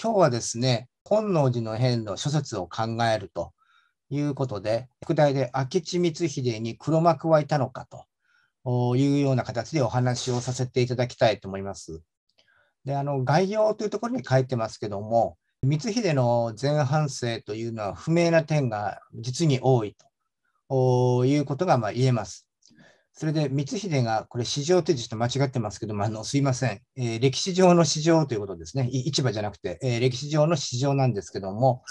今日はですね、本能寺の変の諸説を考えるということで、副題で明智光秀に黒幕はいたのかというような形でお話をさせていただきたいと思います。で、あの、概要というところに書いてますけども、光秀の前半生というのは不明な点が実に多いということがま言えます。それで光秀が、これ、市場ってと間違ってますけども、あのすいません、えー、歴史上の市場ということですね、市場じゃなくて、えー、歴史上の市場なんですけども、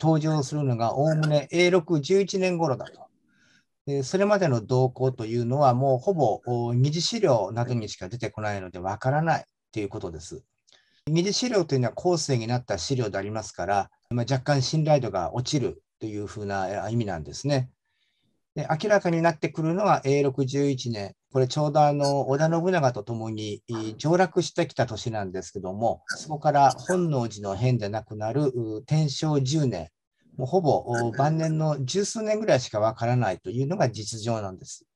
登場するのがおおむね永禄11年頃だと。でそれまでの動向というのは、もうほぼ二次資料などにしか出てこないので、わからないということです。二次資料というのは後世になった資料でありますから、まあ、若干信頼度が落ちるというふうな意味なんですね。で明らかになってくるのは永禄11年、これちょうどあの織田信長と共に上洛してきた年なんですけども、そこから本能寺の変で亡くなる天正10年、もうほぼ晩年の十数年ぐらいしかわからないというのが実情なんです。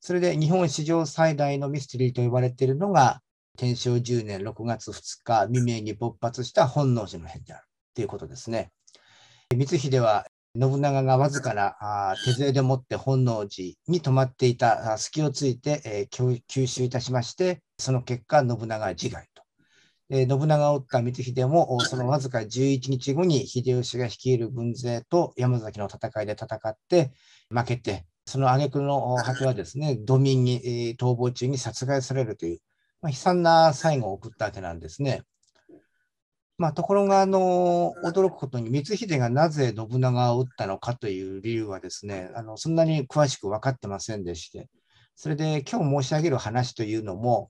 それで日本史上最大のミステリーと言われているのが、天正10年6月2日未明に勃発した本能寺の変であるということですね。光秀は信長がわずかな手勢でもって本能寺に泊まっていた隙をついて、えー、吸収いたしましてその結果信長は自害と、えー、信長を追った光秀もそのわずか11日後に秀吉が率いる軍勢と山崎の戦いで戦って負けてその挙句の果てはですね土民に、えー、逃亡中に殺害されるという、まあ、悲惨な最後を送ったわけなんですね。まあ、ところが、あの、驚くことに、光秀がなぜ信長を討ったのかという理由はですね、あの、そんなに詳しく分かってませんでして、それで今日申し上げる話というのも、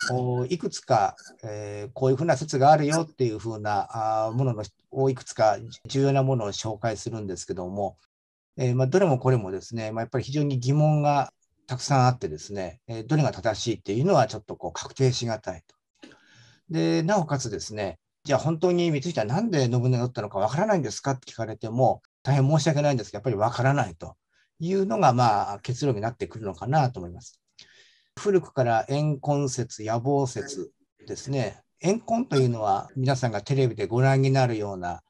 いくつか、えー、こういうふうな説があるよっていうふうなあもののをいくつか重要なものを紹介するんですけども、えー、まあ、どれもこれもですね、まあ、やっぱり非常に疑問がたくさんあってですね、えー、どれが正しいっていうのはちょっとこう確定しがたいと。でなおかつですね、じゃあ本当に光秀は何で信長だったのかわからないんですかって聞かれても、大変申し訳ないんですが、やっぱりわからないというのが、まあ、結論になってくるのかなと思います。古くから怨恨説、野望説ですね。怨恨というのは、皆さんがテレビでご覧になるような、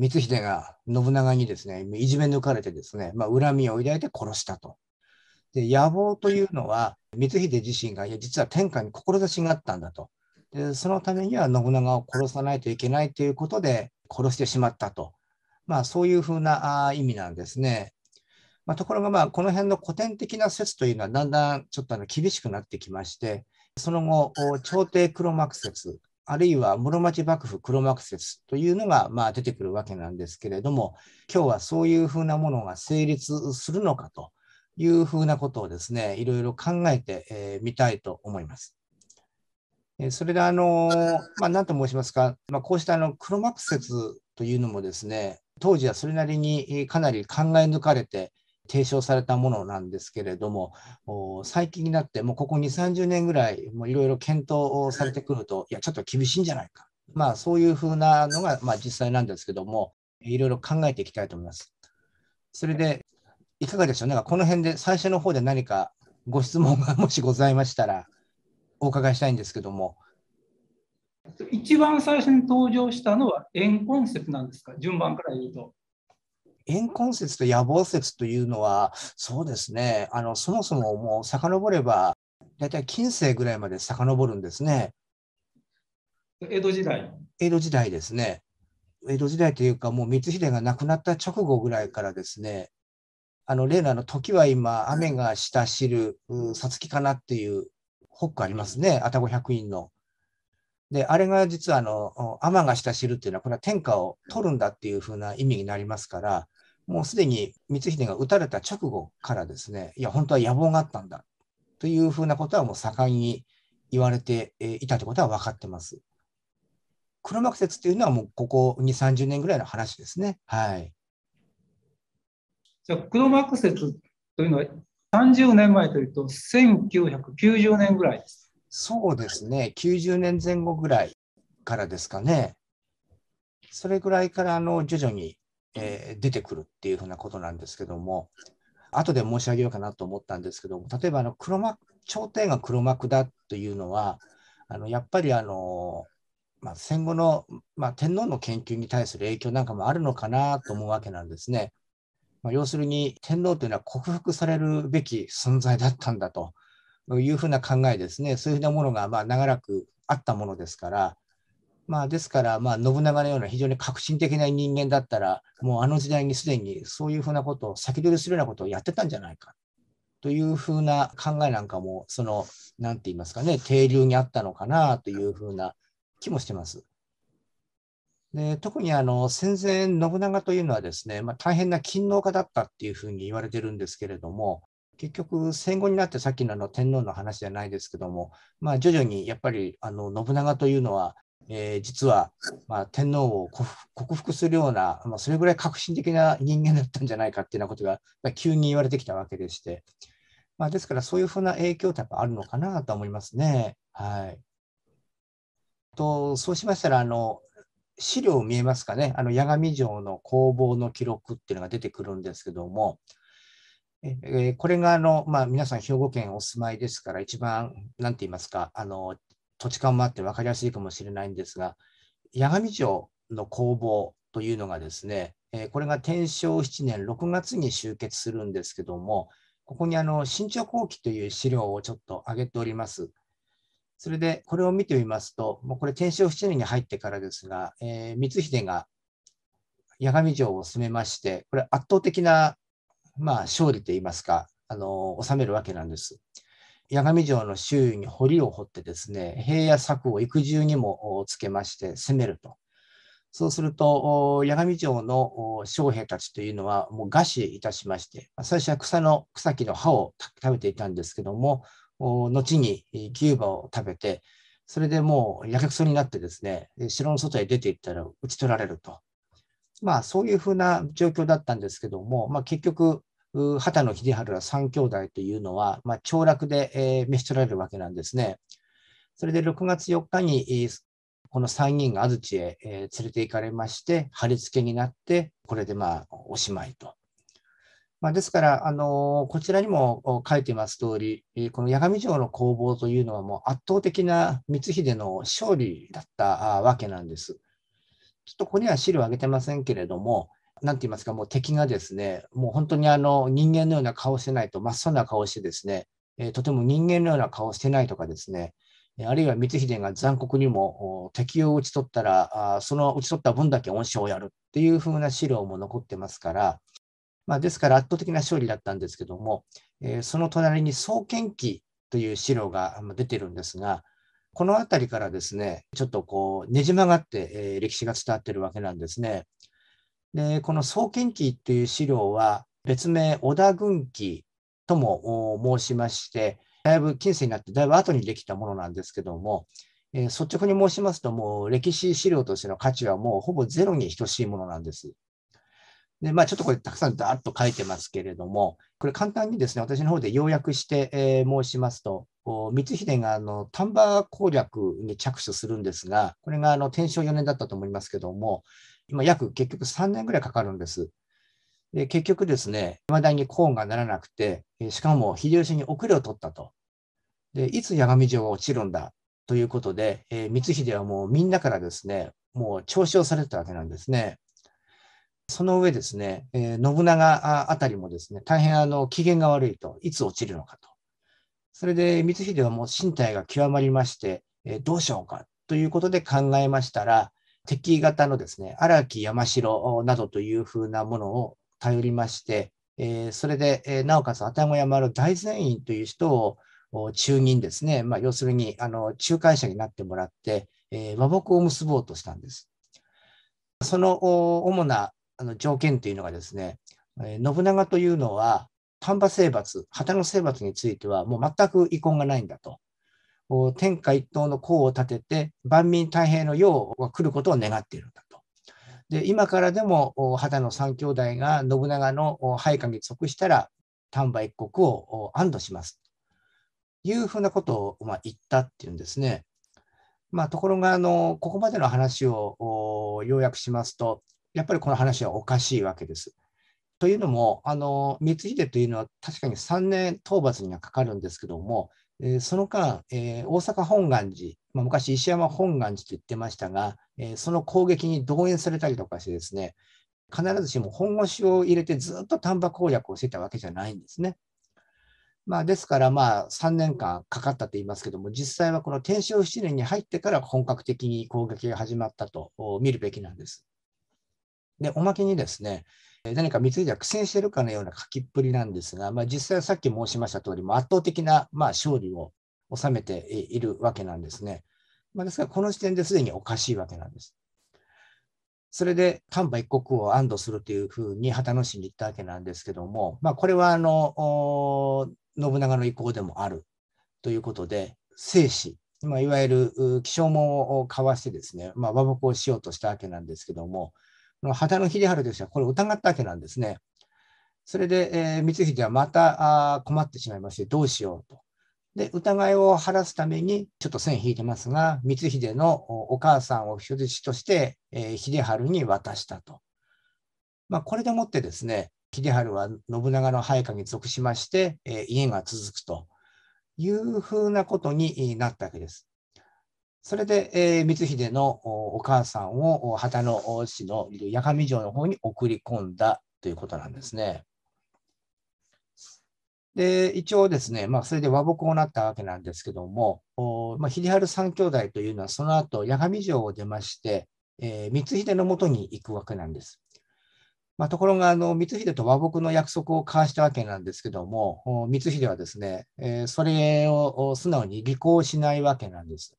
光秀が信長にですね、いじめ抜かれてですね、まあ、恨みを抱いて殺したと。で、野望というのは、光秀自身が、いや、実は天下に志があったんだと。でそのためには信長を殺さないといけないということで殺してしまったと、まあ、そういうふうな意味なんですね。まあ、ところが、まあ、この辺の古典的な説というのはだんだんちょっとあの厳しくなってきましてその後朝廷黒幕説あるいは室町幕府黒幕説というのがまあ出てくるわけなんですけれども今日はそういうふうなものが成立するのかというふうなことをですねいろいろ考えてみたいと思います。それで、あの、まあ、なんと申しますか、まあ、こうしたあの黒幕説というのもですね、当時はそれなりにかなり考え抜かれて提唱されたものなんですけれども、最近になって、もうここ2、30年ぐらい、いろいろ検討されてくると、いや、ちょっと厳しいんじゃないか、まあ、そういうふうなのが、まあ、実際なんですけども、いろいろ考えていきたいと思います。それで、いかがでしょう、なんかこの辺で最初の方で何かご質問がもしございましたら。お伺いしたいんですけども。一番最初に登場したのは円根節なんですか、順番から言うと。円根節と野望節というのは、そうですね、あのそもそももう遡れば、大体近世ぐらいまで遡るんですね。江戸時代江戸時代ですね。江戸時代というか、もう光秀が亡くなった直後ぐらいからですね、あの例のあの時は今、雨がした汁、さつきかなっていうホックありますね、愛宕百院の。で、あれが実はあの、天が下しるっていうのは、これは天下を取るんだっていうふうな意味になりますから、もうすでに光秀が撃たれた直後からですね、いや、本当は野望があったんだというふうなことはもう盛んに言われていたということは分かってます。黒幕説っていうのはもうここ2、30年ぐらいの話ですね。はい。じゃあ、黒幕説というのは、30年前というと、1990年ぐらいです。そうですね、90年前後ぐらいからですかね。それぐらいからあの徐々に、えー、出てくるっていうふうなことなんですけども、後で申し上げようかなと思ったんですけども、例えばあの黒幕、が黒幕だというのは、あのやっぱりあの、まあ、戦後の、まあ、天皇の研究に対する影響なんかもあるのかなと思うわけなんですね。まあ、要するに天皇というのは克服されるべき存在だったんだというふうな考えですね、そういうふうなものがまあ長らくあったものですから、まあ、ですから、まあ、信長のような非常に革新的な人間だったら、もうあの時代にすでにそういうふうなことを先取りするようなことをやってたんじゃないかというふうな考えなんかも、その、なんて言いますかね、停留にあったのかなというふうな気もしてます。で特にあの戦前、信長というのはですね、まあ、大変な勤労家だったっていうふうに言われてるんですけれども、結局、戦後になってさっきのあの天皇の話じゃないですけども、まあ、徐々にやっぱりあの信長というのは、えー、実は、まあ、天皇を克服するような、まあ、それぐらい革新的な人間だったんじゃないかっていうようなことが、急に言われてきたわけでして、まあ、ですからそういうふうな影響ってやっぱあるのかなと思いますね。はい、とそうしましたらあの資料見えますかね、あの八神城の工房の記録っていうのが出てくるんですけども、えこれがあの、まあ、皆さん兵庫県お住まいですから、一番、なんて言いますか、あの土地勘もあって分かりやすいかもしれないんですが、八神城の工房というのがですね、えこれが天正7年6月に集結するんですけども、ここにあの新潮後期という資料をちょっと挙げております。それで、これを見てみますと、もうこれ、天正7年に入ってからですが、えー、光秀が八神城を攻めまして、これ、圧倒的な、まあ、勝利といいますか、あの収めるわけなんです。八神城の周囲に堀を掘ってですね、平野柵を幾重にもつけまして攻めると。そうすると、八神城の将兵たちというのは、もう餓死いたしまして、最初は草の草木の葉を食べていたんですけども、後にキューバを食べて、それでもうやけくそになってですね、城の外へ出ていったら打ち取られると。まあそういうふうな状況だったんですけども、まあ、結局、畑野秀治は三兄弟というのは、まあ、凋落で、えー、召し取られるわけなんですね。それで6月4日に、この3人が安土へ、連れて行かれまして、貼り付けになって、これでまあおしまいと。まあ、ですから、あのこちらにも書いています通り、この八神城の攻防というのはもう圧倒的な光秀の勝利だったわけなんです。ちょっとここには資料を挙げてませんけれども、なんて言いますか、もう敵がですね、もう本当にあの人間のような顔してないと、真っ青な顔してですね、えとても人間のような顔してないとかですね、あるいは光秀が残酷にも敵を討ち取ったら、その討ち取った分だけ恩賞をやるっていう風な資料も残ってますから、まあ、ですから圧倒的な勝利だったんですけども、えその隣に創建記という資料が出てるんですが、この辺りからですね、ちょっとこうねじ曲がって、えー、歴史が伝わってるわけなんですね。で、この創建機という資料は、別名織田軍記とも申しまして、だいぶ近世になってだいぶ後にできたものなんですけども、えー、率直に申しますと、もう歴史資料としての価値はもうほぼゼロに等しいものなんです。で、まあ、ちょっとこれ、たくさんだーっと書いてますけれども、これ、簡単にですね、私の方で要約して、えー、申しますと、光秀があの丹波攻略に着手するんですが、これがあの天正4年だったと思いますけども、今、約結局3年ぐらいかかるんです。で結局ですね、いまだにコーがならなくて、しかも秀吉に遅れを取ったと。でいつ八神城は落ちるんだということで、えー、光秀はもうみんなからですね、もう嘲笑されてたわけなんですね。その上ですね、えー、信長あたりもですね、大変あの機嫌が悪いと、いつ落ちるのかと。それで光秀はもう身体が極まりまして、えー、どうしようかということで考えましたら、敵型のですね、荒木山城などというふうなものを頼りまして、えー、それで、えなおかつ愛宕山の大善院という人を中任ですね、まあ、要するにあの仲介者になってもらって、え和睦を結ぼうとしたんです。その主なあの条件というのがですね、えー、信長というのは丹波征伐、旗の征伐についてはもう全く遺恨がないんだと。天下一統の功を立てて、万民太平の世が来ることを願っているんだと。で今からでも旗の三兄弟が信長の配下に即したら、丹波一国を安堵します。というふうなことを、まあ、言ったっていうんですね。まあ、ところがあの、ここまでの話を要約しますと、やっぱりこの話はおかしいわけです。というのも、あの光秀というのは確かに3年討伐にはかかるんですけども、えー、その間、えー、大阪本願寺、まあ、昔石山本願寺と言ってましたが、えー、その攻撃に動員されたりとかしてですね、必ずしも本腰を入れてずっと丹波攻略をしてたわけじゃないんですね。まあ、ですからまあ3年間かかったと言いますけども、実際はこの天正7年に入ってから本格的に攻撃が始まったと見るべきなんです。で、おまけにですね、何か貢いでは苦戦してるかのような書きっぷりなんですが、まあ、実際さっき申しました通り、圧倒的なまあ勝利を収めているわけなんですね。まあ、ですから、この時点ですでにおかしいわけなんです。それで丹波一国を安堵するというふうに旗野市に行ったわけなんですけども、まあ、これはあの信長の意向でもあるということで、生死、まあ、いわゆる気象門を交わしてですね、まあ、和睦をしようとしたわけなんですけども、の秀治でしてこれを疑ったわけなんですね。それで、えー、光秀はまたあ困ってしまいまして、どうしようと。で、疑いを晴らすために、ちょっと線引いてますが、光秀のお母さんを人質として、えー、秀治に渡したと。まあ、これでもってですね、秀治は信長の配下に属しまして、えー、家が続くというふうなことになったわけです。それで、えー、光秀のお母さんを旗の市のいる八神城の方に送り込んだということなんですね。で一応ですね、まあ、それで和睦をなったわけなんですけども、おまあ、秀治三兄弟というのは、その後八神城を出まして、えー、光秀のもとに行くわけなんです。まあ、ところがあの光秀と和睦の約束を交わしたわけなんですけども光秀はですね、えー、それを素直に履行しないわけなんです。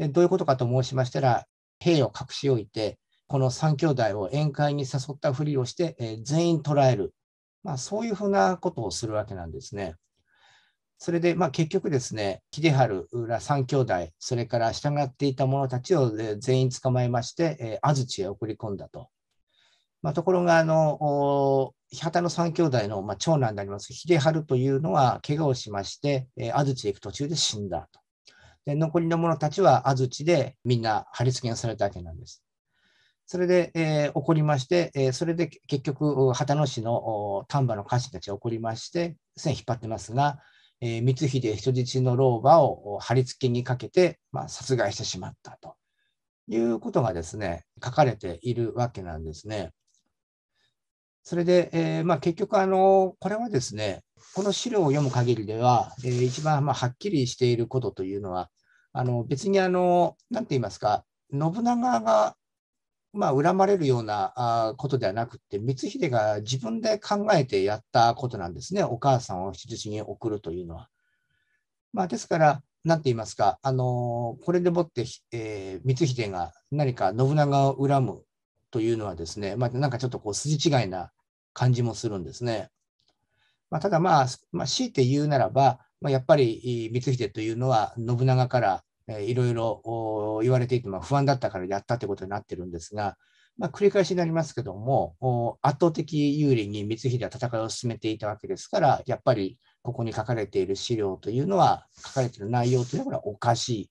でどういうことかと申しましたら、兵を隠し置いて、この3兄弟を宴会に誘ったふりをして、えー、全員捕らえる、まあ、そういうふうなことをするわけなんですね。それで、まあ、結局ですね、秀治、ら3兄弟、それから従っていた者たちを全員捕まえまして、えー、安土へ送り込んだと。まあ、ところが、あの、日畑の3兄弟の、まあ、長男であります秀治というのは怪我をしまして、えー、安土へ行く途中で死んだと。で、残りの者たちは安土でみんな貼り付けされたわけなんです。それで、えー、起こりまして、えー、それで結局、旗野市の丹波の家臣たちが起こりまして、線引っ張ってますが、えー、光秀人質の老婆を貼り付けにかけて、まあ、殺害してしまったということがですね、書かれているわけなんですね。それで、えーまあ、結局あの、これはですね、この資料を読む限りでは、えー、一番まあはっきりしていることというのは、あの別にあの、なんて言いますか、信長がまあ、恨まれるようなことではなくて、光秀が自分で考えてやったことなんですね、お母さんを印に送るというのは。まあ、ですから、なんて言いますか、あのこれでもって、えー、光秀が何か信長を恨むというのはですね、まあ、なんかちょっとこう筋違いな感じもするんですね。まあ、ただまあ、まあ、強いて言うならば、まあ、やっぱり光秀というのは信長からいろいろ言われていて、まあ、不安だったからやったということになってるんですが、まあ、繰り返しになりますけども、圧倒的有利に光秀は戦いを進めていたわけですから、やっぱりここに書かれている資料というのは、書かれている内容というのはおかしい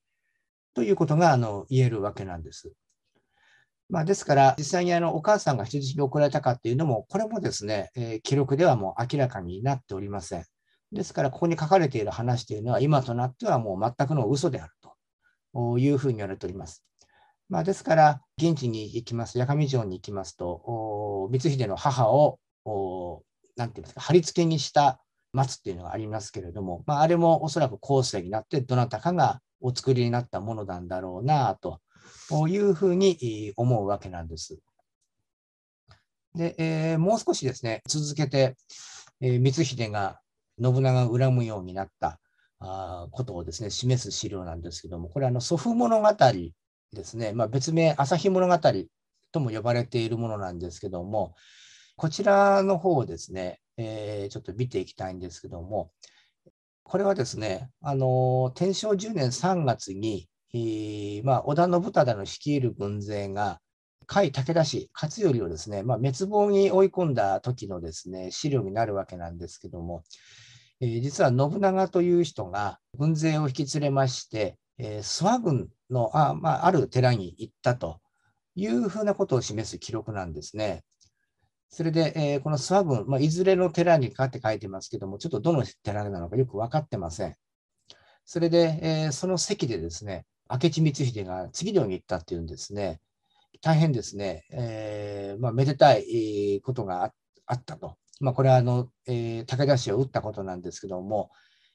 ということがあの言えるわけなんです。まあ、ですから、実際にあのお母さんが人質に送られたかっていうのも、これもですね、えー、記録ではもう明らかになっておりません。ですから、ここに書かれている話というのは、今となってはもう全くの嘘であるというふうに言われております。まあ、ですから、現地に行きます、八上城に行きますと、光秀の母を、なんていうんですか、貼り付けにした松っていうのがありますけれども、まあ、あれもおそらく後世になって、どなたかがお作りになったものなんだろうなとというふうに思うわけなんです。で、えー、もう少しですね、続けて、えー、光秀が信長を恨むようになったあことをですね、示す資料なんですけども、これあの祖父物語ですね、まあ、別名朝日物語とも呼ばれているものなんですけども、こちらの方をですね、えー、ちょっと見ていきたいんですけども、これはですね、あの天正10年3月に、まあ、織田信忠の率いる軍勢が、甲斐武田氏、勝頼をですね、まあ、滅亡に追い込んだ時のですね資料になるわけなんですけども、えー、実は信長という人が軍勢を引き連れまして、えー、諏訪郡のあ,、まあ、ある寺に行ったというふうなことを示す記録なんですね。それで、えー、この諏訪郡、まあ、いずれの寺にかって書いてますけども、ちょっとどの寺なのかよく分かってません。それで、えー、その席でですね、明智光秀が次のように言ったっていうんですね、大変ですね、えー、まあ、めでたいことがあったと。まあ、これはあの、えー、武田氏を撃ったことなんですけども、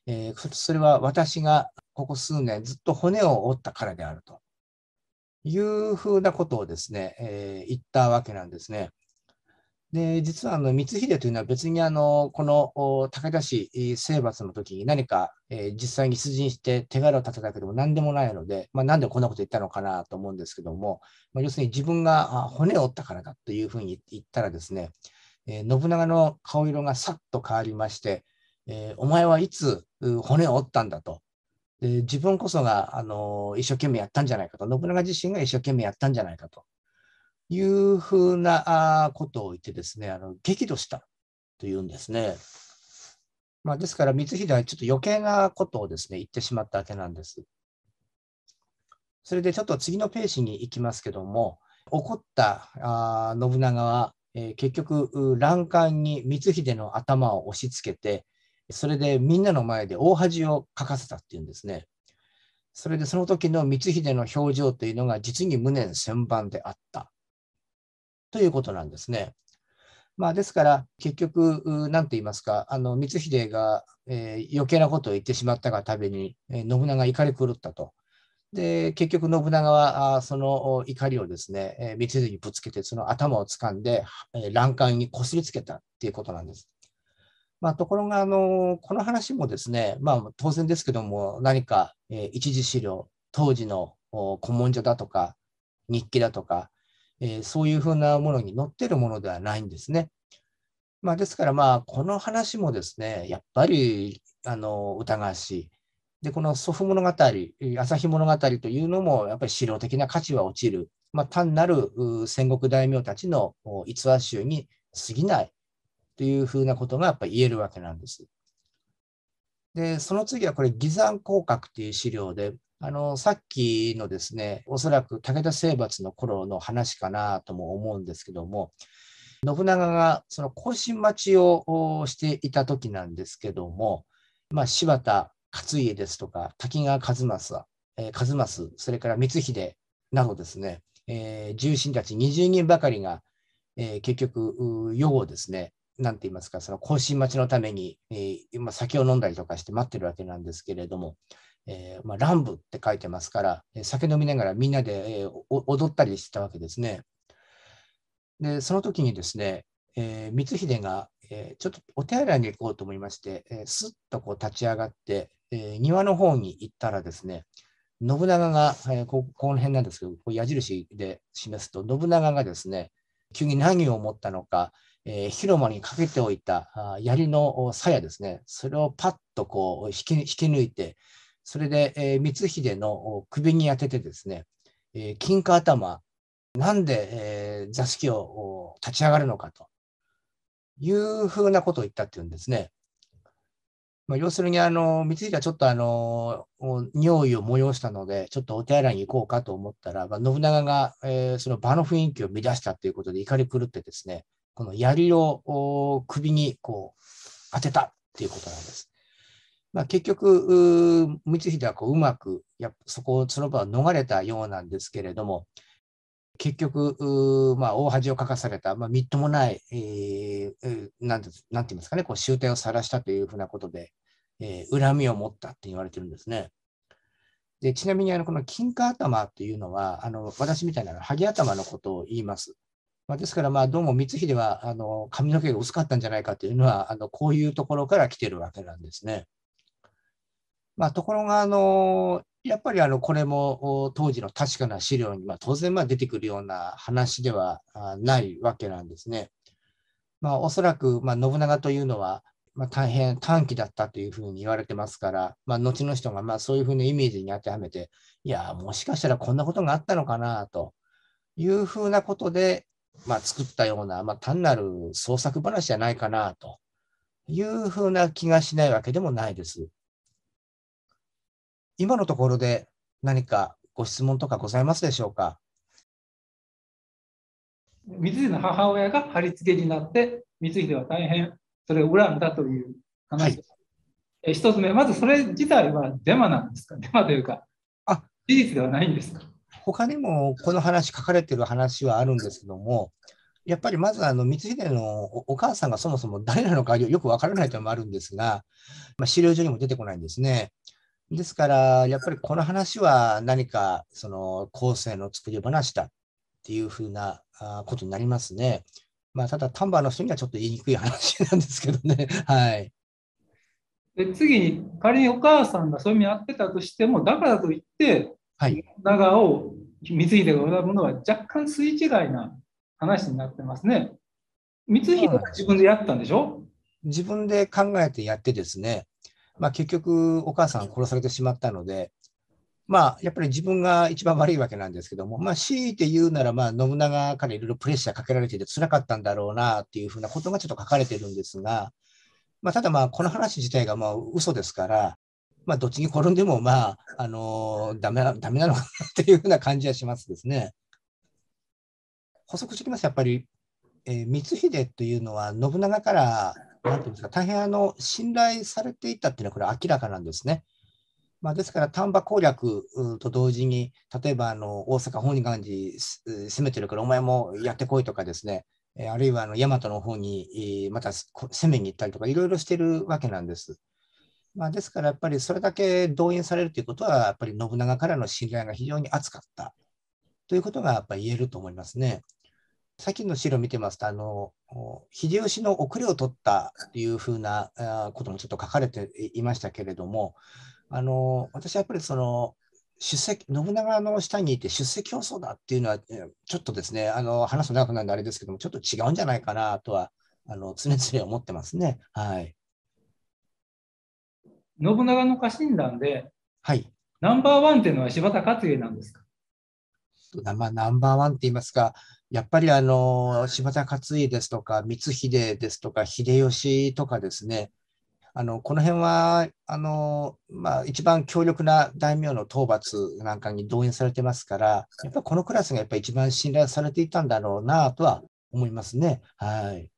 えー、それは私がここ数年ずっと骨を折ったからであるというふうなことをですね、え言ったわけなんですね。で、実はあの光秀というのは別にあのこの武田氏征伐の時に何か、えー、実際に出陣して手柄を立てたけども何でもないので、まあ、なんでこんなこと言ったのかなと思うんですけども、まあ、要するに自分が骨を折ったからだというふうに言ったらですね、えー、信長の顔色がさっと変わりまして、えー、お前はいつ骨を折ったんだと。で自分こそがあの一生懸命やったんじゃないかと、信長自身が一生懸命やったんじゃないかと。いうふうなことを言ってですね、あの激怒したというんですね。まあ、ですから、光秀はちょっと余計なことをですね、言ってしまったわけなんです。それでちょっと次のページに行きますけども、怒ったあ信長は、えー、結局、欄干に光秀の頭を押し付けて、それでみんなの前で大恥をかかせたっていうんですね。それでその時の光秀の表情というのが実に無念千万であった。ということなんですね。まあ、ですから、結局、なんて言いますか、あの光秀が、えー、余計なことを言ってしまったがために、えー、信長、怒り狂ったと。で、結局、信長はあその怒りをですね、えー、光秀にぶつけて、その頭を掴んで、えー、欄干にこすりつけたっていうことなんです。まあ、ところが、あのこの話もですね、まあ、当然ですけども、何か、えー、一次資料、当時の古文書だとか、日記だとか、えー、そういうふうなものに載ってるものではないんですね。まあ、ですから、まあ、この話もですね、やっぱりあの疑わしい。で、この祖父物語、朝日物語というのも、やっぱり資料的な価値は落ちる。まあ、単なる戦国大名たちの逸話集に過ぎないというふうなことがやっぱり言えるわけなんです。で、その次はこれ、偽山降格っていう資料で、あの、さっきのですね、おそらく武田征伐の頃の話かなとも思うんですけども、信長がその更新待ちをしていた時なんですけども、まあ、柴田勝家ですとか、滝川一正、えー、一正、それから光秀などですね、えー、重臣たち20人ばかりが、えー、結局、予後ですね、なんて言いますか、その更新待ちのために、えー、を飲んだりとかして待ってるわけなんですけれども、えー、まあ、乱舞って書いてますから、酒飲みながらみんなで、えー、踊ったりしたわけですね。で、その時にですね、えー、光秀が、えちょっとお手洗いに行こうと思いまして、えー、すっとこう立ち上がって、え庭の方に行ったらですね、信長が、えここの辺なんですけど、こう矢印で示すと、信長がですね、急に何を思ったのか、えー、広間にかけておいた槍の鞘ですね、それをパッとこう引き引き抜いて、それで、えー、光秀の首に当ててですね、えー、金貨頭、なんで、えー、座敷を立ち上がるのかというふうなことを言ったっていうんですね。まあ、要するに、あの、光秀はちょっとあの、尿意を催したので、ちょっとお手洗いに行こうかと思ったら、まあ、信長が、えー、その場の雰囲気を乱したということで怒り狂ってですね、この槍を首にこう当てたっていうことなんです。まあ、結局、光秀はこううまくやそこその場を逃れたようなんですけれども、結局、まあ、大恥をかかされた、まあ、みっともない、えー、なんてなんて言いますかね、こう終点を晒したというふうなことで、えー、恨みを持ったって言われてるんですね。でちなみにあの、この金貨頭というのは、あの私みたいな萩頭のことを言います。まあ、ですから、まあ、どうも光秀はあの髪の毛が薄かったんじゃないかというのは、あのこういうところから来てるわけなんですね。まあ、ところが、あの、やっぱりあのこれも当時の確かな資料に、まあ、当然まあ出てくるような話ではないわけなんですね。まあ、おそらくまあ信長というのは、まあ、大変短期だったというふうに言われてますから、まあ、後の人がまあそういうふうなイメージに当てはめて、いや、もしかしたらこんなことがあったのかなというふうなことで、まあ、作ったような、まあ、単なる創作話じゃないかなというふうな気がしないわけでもないです。今のところで何かご質問とかございますでしょうか。光秀の母親が貼り付けになって、光秀は大変それを恨んだという話です。はい、一つ目、まずそれ自体はデマなんですかデマというか、あ事実ではないんですか他にもこの話、書かれてる話はあるんですけども、やっぱりまずあの光秀のお母さんがそもそも誰なのかよくわからないというのもあるんですが、まあ、資料上にも出てこないんですね。ですから、やっぱりこの話は何かその後世の作り話だっていうふうなことになりますね。まあ、ただ、丹波の人にはちょっと言いにくい話なんですけどね。はい。で次に、仮にお母さんがそういう意味やってたとしても、だからといって、はい、長を光秀が選ぶのは若干すい違いな話になってますね。光秀は自分でやったんでしょ自分で考えてやってですね。まあ、結局お母さん殺されてしまったので、まあ、やっぱり自分が一番悪いわけなんですけども、まあ、強いて言うなら、まあ、信長からいろいろプレッシャーかけられていて辛かったんだろうなっていうふうなことがちょっと書かれてるんですが、まあ、ただまあ、この話自体がまあ嘘ですから、まあ、どっちに転んでも、まあ、あのダメな、ダメなのかなっていうふうな感じはしますですね。補足してきます。やっぱり、えー、光秀というのは信長からなんていうんですか、大変あの信頼されていたっていうのは、これ明らかなんですね。まあ、ですから、丹波攻略と同時に、例えばあの大阪本願寺攻めてるから、お前もやってこいとかですね、あるいはあの大和の方にまた攻めに行ったりとか、いろいろしてるわけなんです。まあ、ですから、やっぱりそれだけ動員されるということは、やっぱり信長からの信頼が非常に厚かったということがやっぱり言えると思いますね。さっきの資料見てますと、あの秀吉の遅れを取ったというふうなこともちょっと書かれていましたけれども、あの私はやっぱりその出席信長の下にいて出席競争だっていうのは、ちょっとですね、あの話すと長くなるのであれですけども、ちょっと違うんじゃないかなとはあの常々思ってますね。はい、信長の家臣団で、はい、ナンバーワンっていうのは柴田勝家なんですか、ナンバーワンって言いますか、やっぱりあの、柴田勝家ですとか、光秀ですとか、秀吉とかですね、あのこの辺はあの、まあ、一番強力な大名の討伐なんかに動員されてますから、やっぱこのクラスがやっぱ一番信頼されていたんだろうなとは思いますね。はい、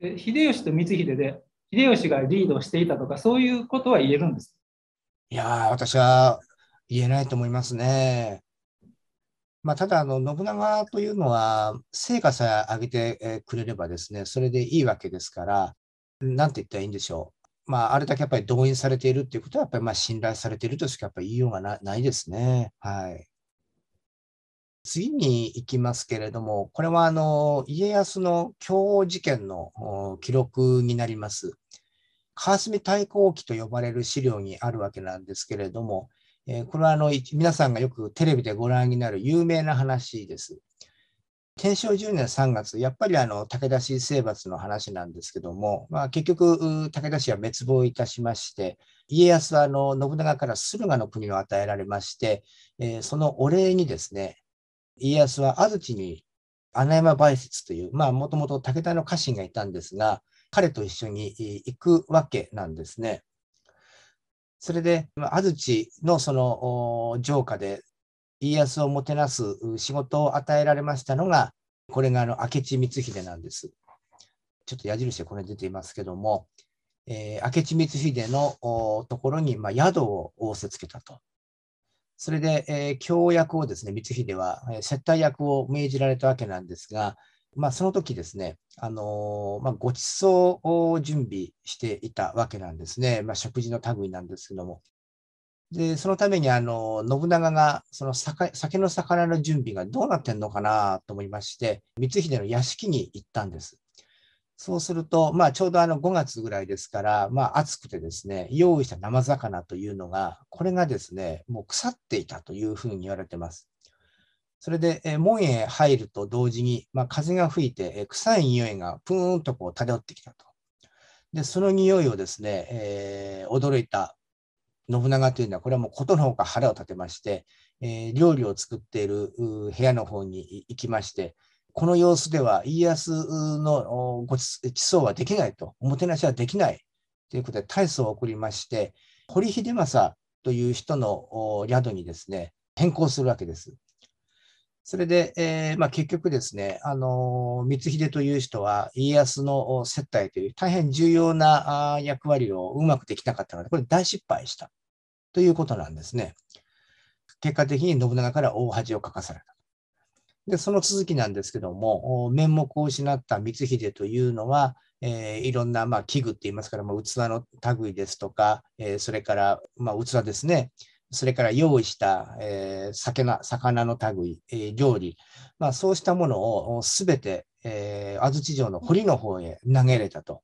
秀吉と光秀で、秀吉がリードしていたとか、そういうことは言えるんですいやー、私は言えないと思いますね。まあ、ただあの、信長というのは、成果さえ上げてくれればですね、それでいいわけですから、なんて言ったらいいんでしょう。まあ、あれだけやっぱり動員されているということは、やっぱりまあ信頼されているとしかやっぱ言いようがなないですね。はい。次に行きますけれども、これはあの家康の京王事件の記録になります。川澄太閤記と呼ばれる資料にあるわけなんですけれども、えー、これはあの皆さんがよくテレビでご覧になる有名な話です。天正10年3月、やっぱりあの武田氏征伐の話なんですけども、まあ、結局、武田氏は滅亡いたしまして、家康はあの信長から駿河の国を与えられまして、えー、そのお礼にですね、家康は安土に穴山梅雪という、もともと武田の家臣がいたんですが、彼と一緒に行くわけなんですね。それで、安土のその城下で家康をもてなす仕事を与えられましたのが、これがあの明智光秀なんです。ちょっと矢印でこれ出ていますけども、えー、明智光秀のところに、まあ、宿を仰せつけたと。それで、えー、教役をですね、光秀は接待役を命じられたわけなんですが、まあ、その時ですね、あのまあ、ごちそうを準備していたわけなんですね、まあ、食事の類なんですけども。で、そのために、あの、信長が、その酒酒の魚の準備がどうなってんのかなと思いまして、光秀の屋敷に行ったんです。そうすると、まあ、ちょうどあの5月ぐらいですから、まあ、暑くてですね、用意した生魚というのが、これがですね、もう腐っていたというふうに言われてます。それで、え門へ入ると同時に、まあ、風が吹いて、え臭い匂いがプーンとこう漂ってきたと。で、その匂いをですね、えー、驚いた信長というのは、これはもうことのほか腹を立てまして、えー、料理を作っている部屋の方に行きまして、この様子では家康のごちそうはできないと、おもてなしはできないということで大層を送りまして、堀秀政という人の宿にですね、変更するわけです。それで、えー、まあ、結局ですね、あのー、光秀という人は家康の接待という大変重要な役割をうまくできなかったので、これ大失敗したということなんですね。結果的に信長から大恥をかかされた。で、その続きなんですけども、面目を失った光秀というのは、えー、いろんな、まあ、器具って言いますから、まあ、器の類ですとか、えー、それから、まあ、器ですね、それから用意した、えー、魚魚の類、えー、料理、まあ、そうしたものをすべて、えー、安土城の堀の方へ投げれたと。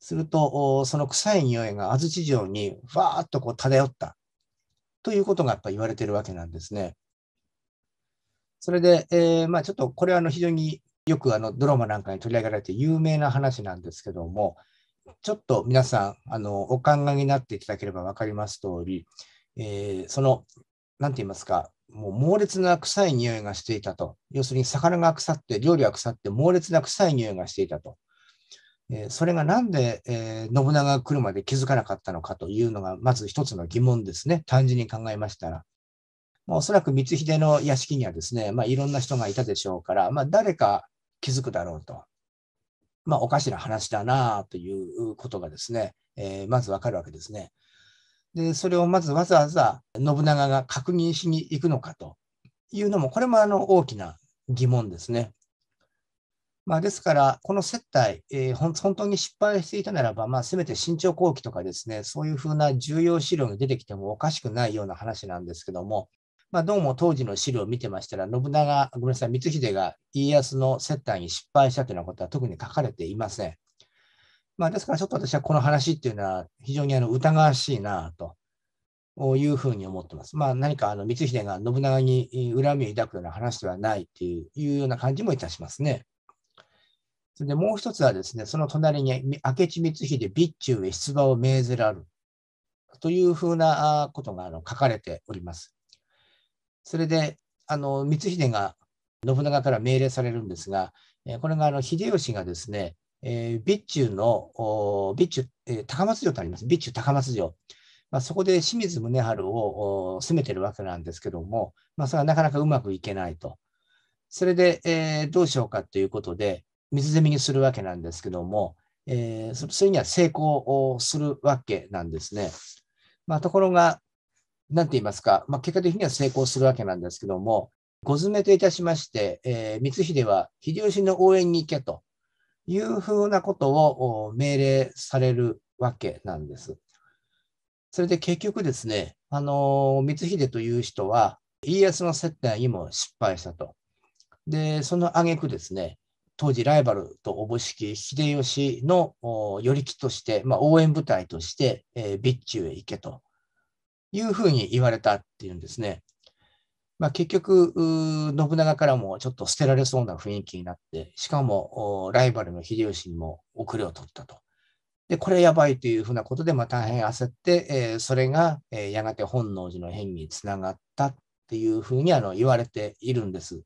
すると、その臭い匂いが安土城にわーっとこう漂ったということがやっぱ言われてるわけなんですね。それで、えー、まあ、ちょっとこれはあの非常によくあのドラマなんかに取り上げられて有名な話なんですけども、ちょっと皆さんあのお考えになっていただければ分かります通り、えー、その、なんて言いますか、もう猛烈な臭い匂いがしていたと。要するに魚が腐って、料理は腐って猛烈な臭い匂いがしていたと。えー、それがなんで、えー、信長が来るまで気づかなかったのかというのが、まず一つの疑問ですね。単純に考えましたら。まあ、おそらく光秀の屋敷にはですね、まあ、いろんな人がいたでしょうから、まあ、誰か気づくだろうと。まあ、おかしな話だなということがですね、えー、まずわかるわけですね。で、それをまずわざわざ信長が確認しに行くのかというのも、これもあの大きな疑問ですね。まあ、ですから、この接待、えー、本当に失敗していたならば、まあ、せめて慎重後期とかですね、そういうふうな重要資料が出てきてもおかしくないような話なんですけども、まあ、どうも当時の資料を見てましたら、信長、ごめんなさい、光秀が家康の接待に失敗したというようなことは特に書かれていません。まあ、ですからちょっと私はこの話っていうのは非常にあの疑わしいなというふうに思ってます。まあ、何かあの光秀が信長に恨みを抱くような話ではないっていうような感じもいたしますね。それでもう一つはですね、その隣に明智光秀備中へ出馬を命ずらるというふうなことがあの書かれております。それで、あの光秀が信長から命令されるんですが、これがあの秀吉がですね、えー、備中の、備中、えー、高松城とあります。備中高松城。まあ、そこで清水宗春を攻めてるわけなんですけども、まあ、それはなかなかうまくいけないと。それで、えー、どうしようかということで、水攻めにするわけなんですけども、えー、それには成功をするわけなんですね。まあ、ところが、なんて言いますか、まあ、結果的には成功するわけなんですけども、ご詰めといたしまして、えー、光秀は秀吉の応援に行けというふうなことを命令されるわけなんです。それで結局ですね、あの、光秀という人は、家康の接待にも失敗したと。で、その挙句ですね、当時ライバルとおぼしき秀吉の寄り木として、まあ、応援部隊として、えー、備中へ行けというふうに言われたっていうんですね。まあ、結局、信長からもちょっと捨てられそうな雰囲気になって、しかもライバルの秀吉にも遅れを取ったと。で、これやばいというふうなことで、まあ、大変焦って、えー、それが、えー、やがて本能寺の変につながったっていうふうにあの言われているんです。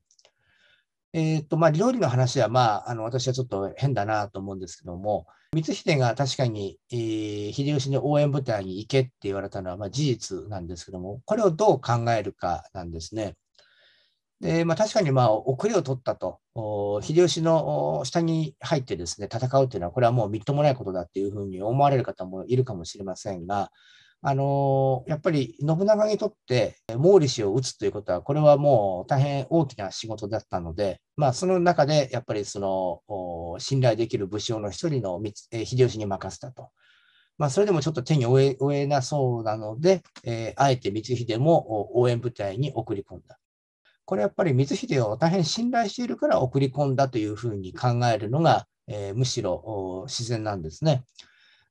えーとまあ、料理の話は、まあ、あの私はちょっと変だなと思うんですけども、光秀が確かに、えー、秀吉に応援部隊に行けって言われたのは、まあ、事実なんですけども、これをどう考えるかなんですね。でまあ、確かにまあ遅れを取ったと、秀吉の下に入ってですね戦うというのは、これはもうみっともないことだっていうふうに思われる方もいるかもしれませんが、あのやっぱり信長にとって毛利氏を討つということは、これはもう大変大きな仕事だったので、まあ、その中でやっぱりその信頼できる武将の一人の秀吉に任せたと。まあ、それでもちょっと手に負え負えなそうなので、えー、あえて光秀も応援部隊に送り込んだ。これやっぱり光秀を大変信頼しているから送り込んだというふうに考えるのが、えー、むしろ自然なんですね。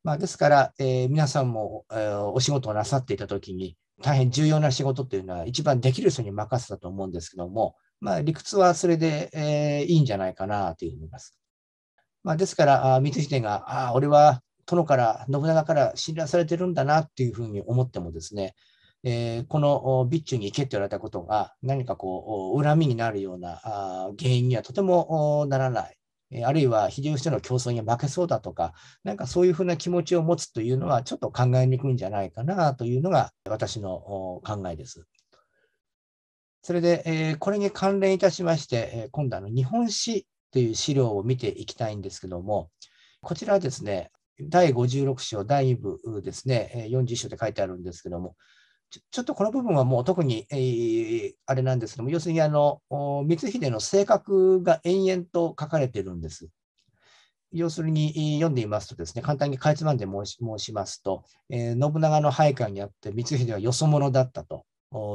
まあ、ですから、えー、皆さんも、えー、お仕事をなさっていたときに、大変重要な仕事っていうのは、一番できる人に任せたと思うんですけども、まあ、理屈はそれで、えー、いいんじゃないかなというふうに思います。まあ、ですから、あ光秀が、ああ、俺は殿から信長から信頼されてるんだなっていうふうに思ってもですね、えー、この備中に行けって言われたことが何かこう恨みになるような原因にはとてもならない、あるいは非常との競争に負けそうだとか、なんかそういうふうな気持ちを持つというのは、ちょっと考えにくいんじゃないかなというのが私の考えです。それで、えこれに関連いたしまして、え今度は日本史という資料を見ていきたいんですけども、こちらはですね、第56章第2部ですね、40章って書いてあるんですけども、ちょちょっとこの部分はもう特に、えー、あれなんですけども、要するにあの光秀の性格が延々と書かれているんです。要するに読んでいますとですね、簡単にかいつまんで申しますと、えー、信長の配下にあって光秀はよそ者だったと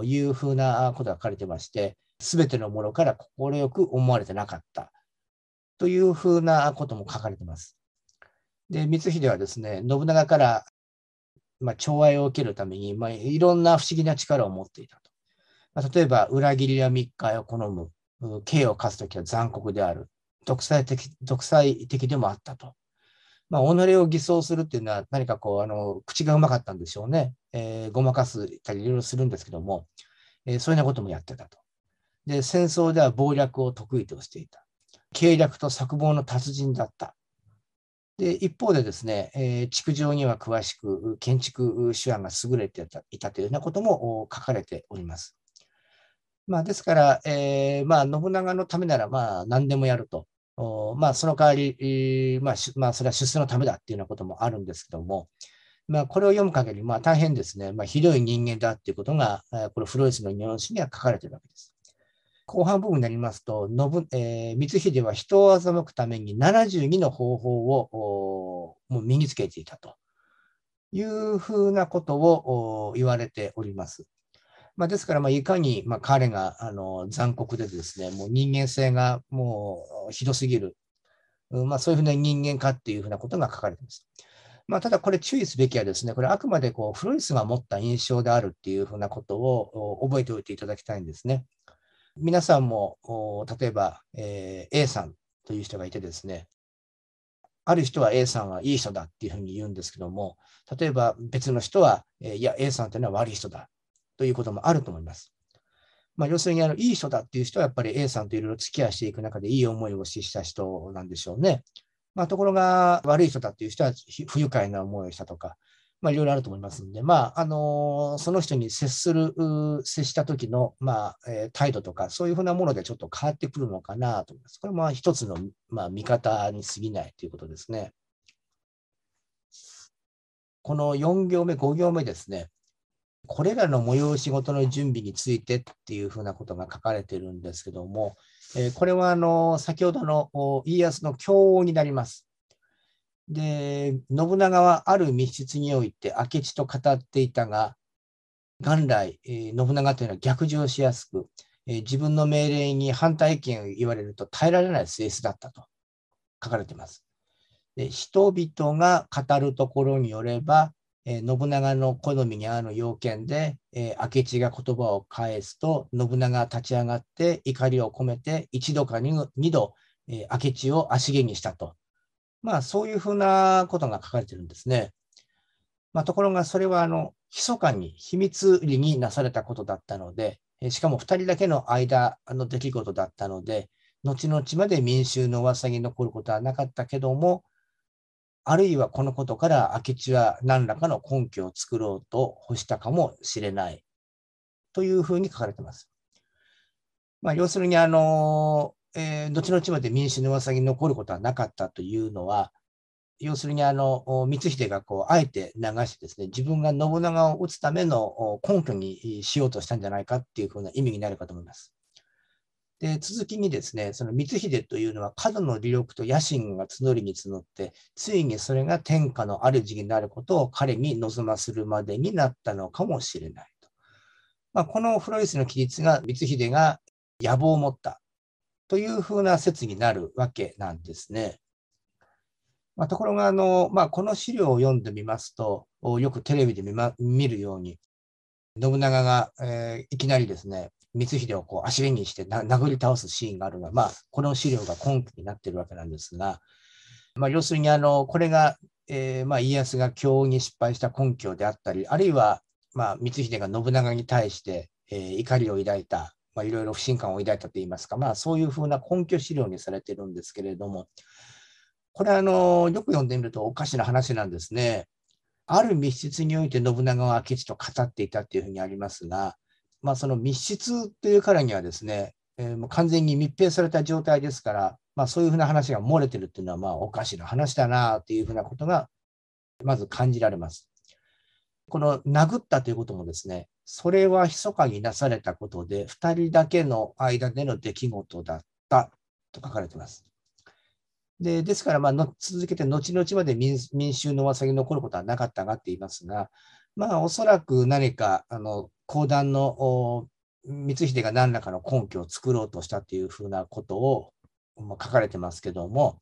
いうふうなことが書かれてまして、すべてのものから快く思われてなかったというふうなことも書かれてます。で、光秀はですね、信長からまあ、懲を受けるために、まあ、いろんな不思議な力を持っていたと。まあ、例えば、裏切りや密会を好む、刑を科すときは残酷である、独裁的独裁的でもあったと。まあ、己を偽装するっていうのは、何かこう、あの口がうまかったんでしょうね。えー、ごまかすたりいろいろするんですけども、えー、そういうようなこともやってたと。で、戦争では謀略を得意としていた。計略と策謀の達人だった。で一方でですね、えー、築城には詳しく建築手腕が優れていたというようなことも書かれております。まあ、ですから、えー、まあ、信長のためならまあ何でもやると、まあ、その代わり、えー、まあまあ、それは出世のためだっていうようなこともあるんですけども、まあ、これを読む限りまり大変ですね、まあ、ひどい人間だっていうことが、これ、フロイスの日本史には書かれてるわけです。後半部分になりますと、のぶえー、光秀は人を欺くために72の方法をもう身につけていたというふうなことを言われております。まあ、ですから、まいかに、まあ、彼があの残酷でですね、もう人間性がもうひどすぎる、まあ、そういうふうな人間かっていうふうなことが書かれています。まあ、ただこれ注意すべきはですね、これあくまでこうフロイスが持った印象であるっていうふうなことを覚えておいていただきたいんですね。皆さんも例えば、えー、A さんという人がいてですね、ある人は A さんはいい人だっていうふうに言うんですけども、例えば別の人は、えー、いや、A さんというのは悪い人だということもあると思います。まあ、要するにあの、いい人だっていう人はやっぱり A さんといろいろ付き合いしていく中でいい思いをした人なんでしょうね。まあ、ところが悪い人だっていう人は不愉快な思いをしたとか、まあ、いろいろあると思いますんで、まあ、あの、その人に接する、接した時の、まあ、えー、態度とか、そういうふうなものでちょっと変わってくるのかなと思います。これも一つの、まあ、見方に過ぎないということですね。この4行目、5行目ですね。これらの催し事の準備についてっていうふうなことが書かれているんですけども、えー、これはあの先ほどの家康の教王になります。で、信長はある密室において明智と語っていたが、元来、えー、信長というのは逆上しやすく、えー、自分の命令に反対意見を言われると耐えられない性質だったと書かれています。で人々が語るところによれば、えー、信長の好みに合う要件で、え明智が言葉を返すと信長が立ち上がって怒りを込めて一度か二度、え明智を足蹴にしたとまあ、そういうふうなことが書かれてるんですね。まあ、ところが、それは、あの、密かに秘密裏になされたことだったので、しかも2人だけの間の出来事だったので、後々まで民衆の噂に残ることはなかったけども、あるいはこのことから明智は何らかの根拠を作ろうと欲したかもしれないというふうに書かれています。まあ、要するに、あの、えー、後々まで民主の噂に残ることはなかったというのは、要するにあの光秀がこうあえて流してですね自分が信長を討つための根拠にしようとしたんじゃないかっていうふうな意味になるかと思います。で続きにですねその光秀というのは過度の利力と野心が募りに募ってついにそれが天下の主になることを彼に望まするまでになったのかもしれないと。まあ、このフロイスの記述が光秀が野望を持ったというふうな説になるわけなんですね。まあ、ところがあの、まあ、この資料を読んでみますと、よくテレビで見,、ま、見るように、信長が、えー、いきなりですね、光秀をこう足蹴にして殴り倒すシーンがあるが、まあ、この資料が根拠になっているわけなんですが、まあ、要するにあのこれが、えー、まあ、家康が京に失敗した根拠であったり、あるいは、まあ、光秀が信長に対して、えー、怒りを抱いたまあ、いろいろ不信感を抱いたといいますか、まあ、そういうふうな根拠資料にされてるんですけれども、これあの、よく読んでみるとおかしな話なんですね。ある密室において信長は明智と語っていたというふうにありますが、まあ、その密室というからにはですね、えー、もう完全に密閉された状態ですから、まあ、そういうふうな話が漏れてるっていうのは、まあ、おかしな話だなというふうなことが、まず感じられます。この殴ったということもですね、それは密かになされたことで、2人だけの間での出来事だったと書かれています。でですから、まあの、続けて後々まで民衆の噂に残ることはなかったがっていますが、まあ、おそらく何かあの講談の光秀が何らかの根拠を作ろうとしたというふうなことを書かれてますけども、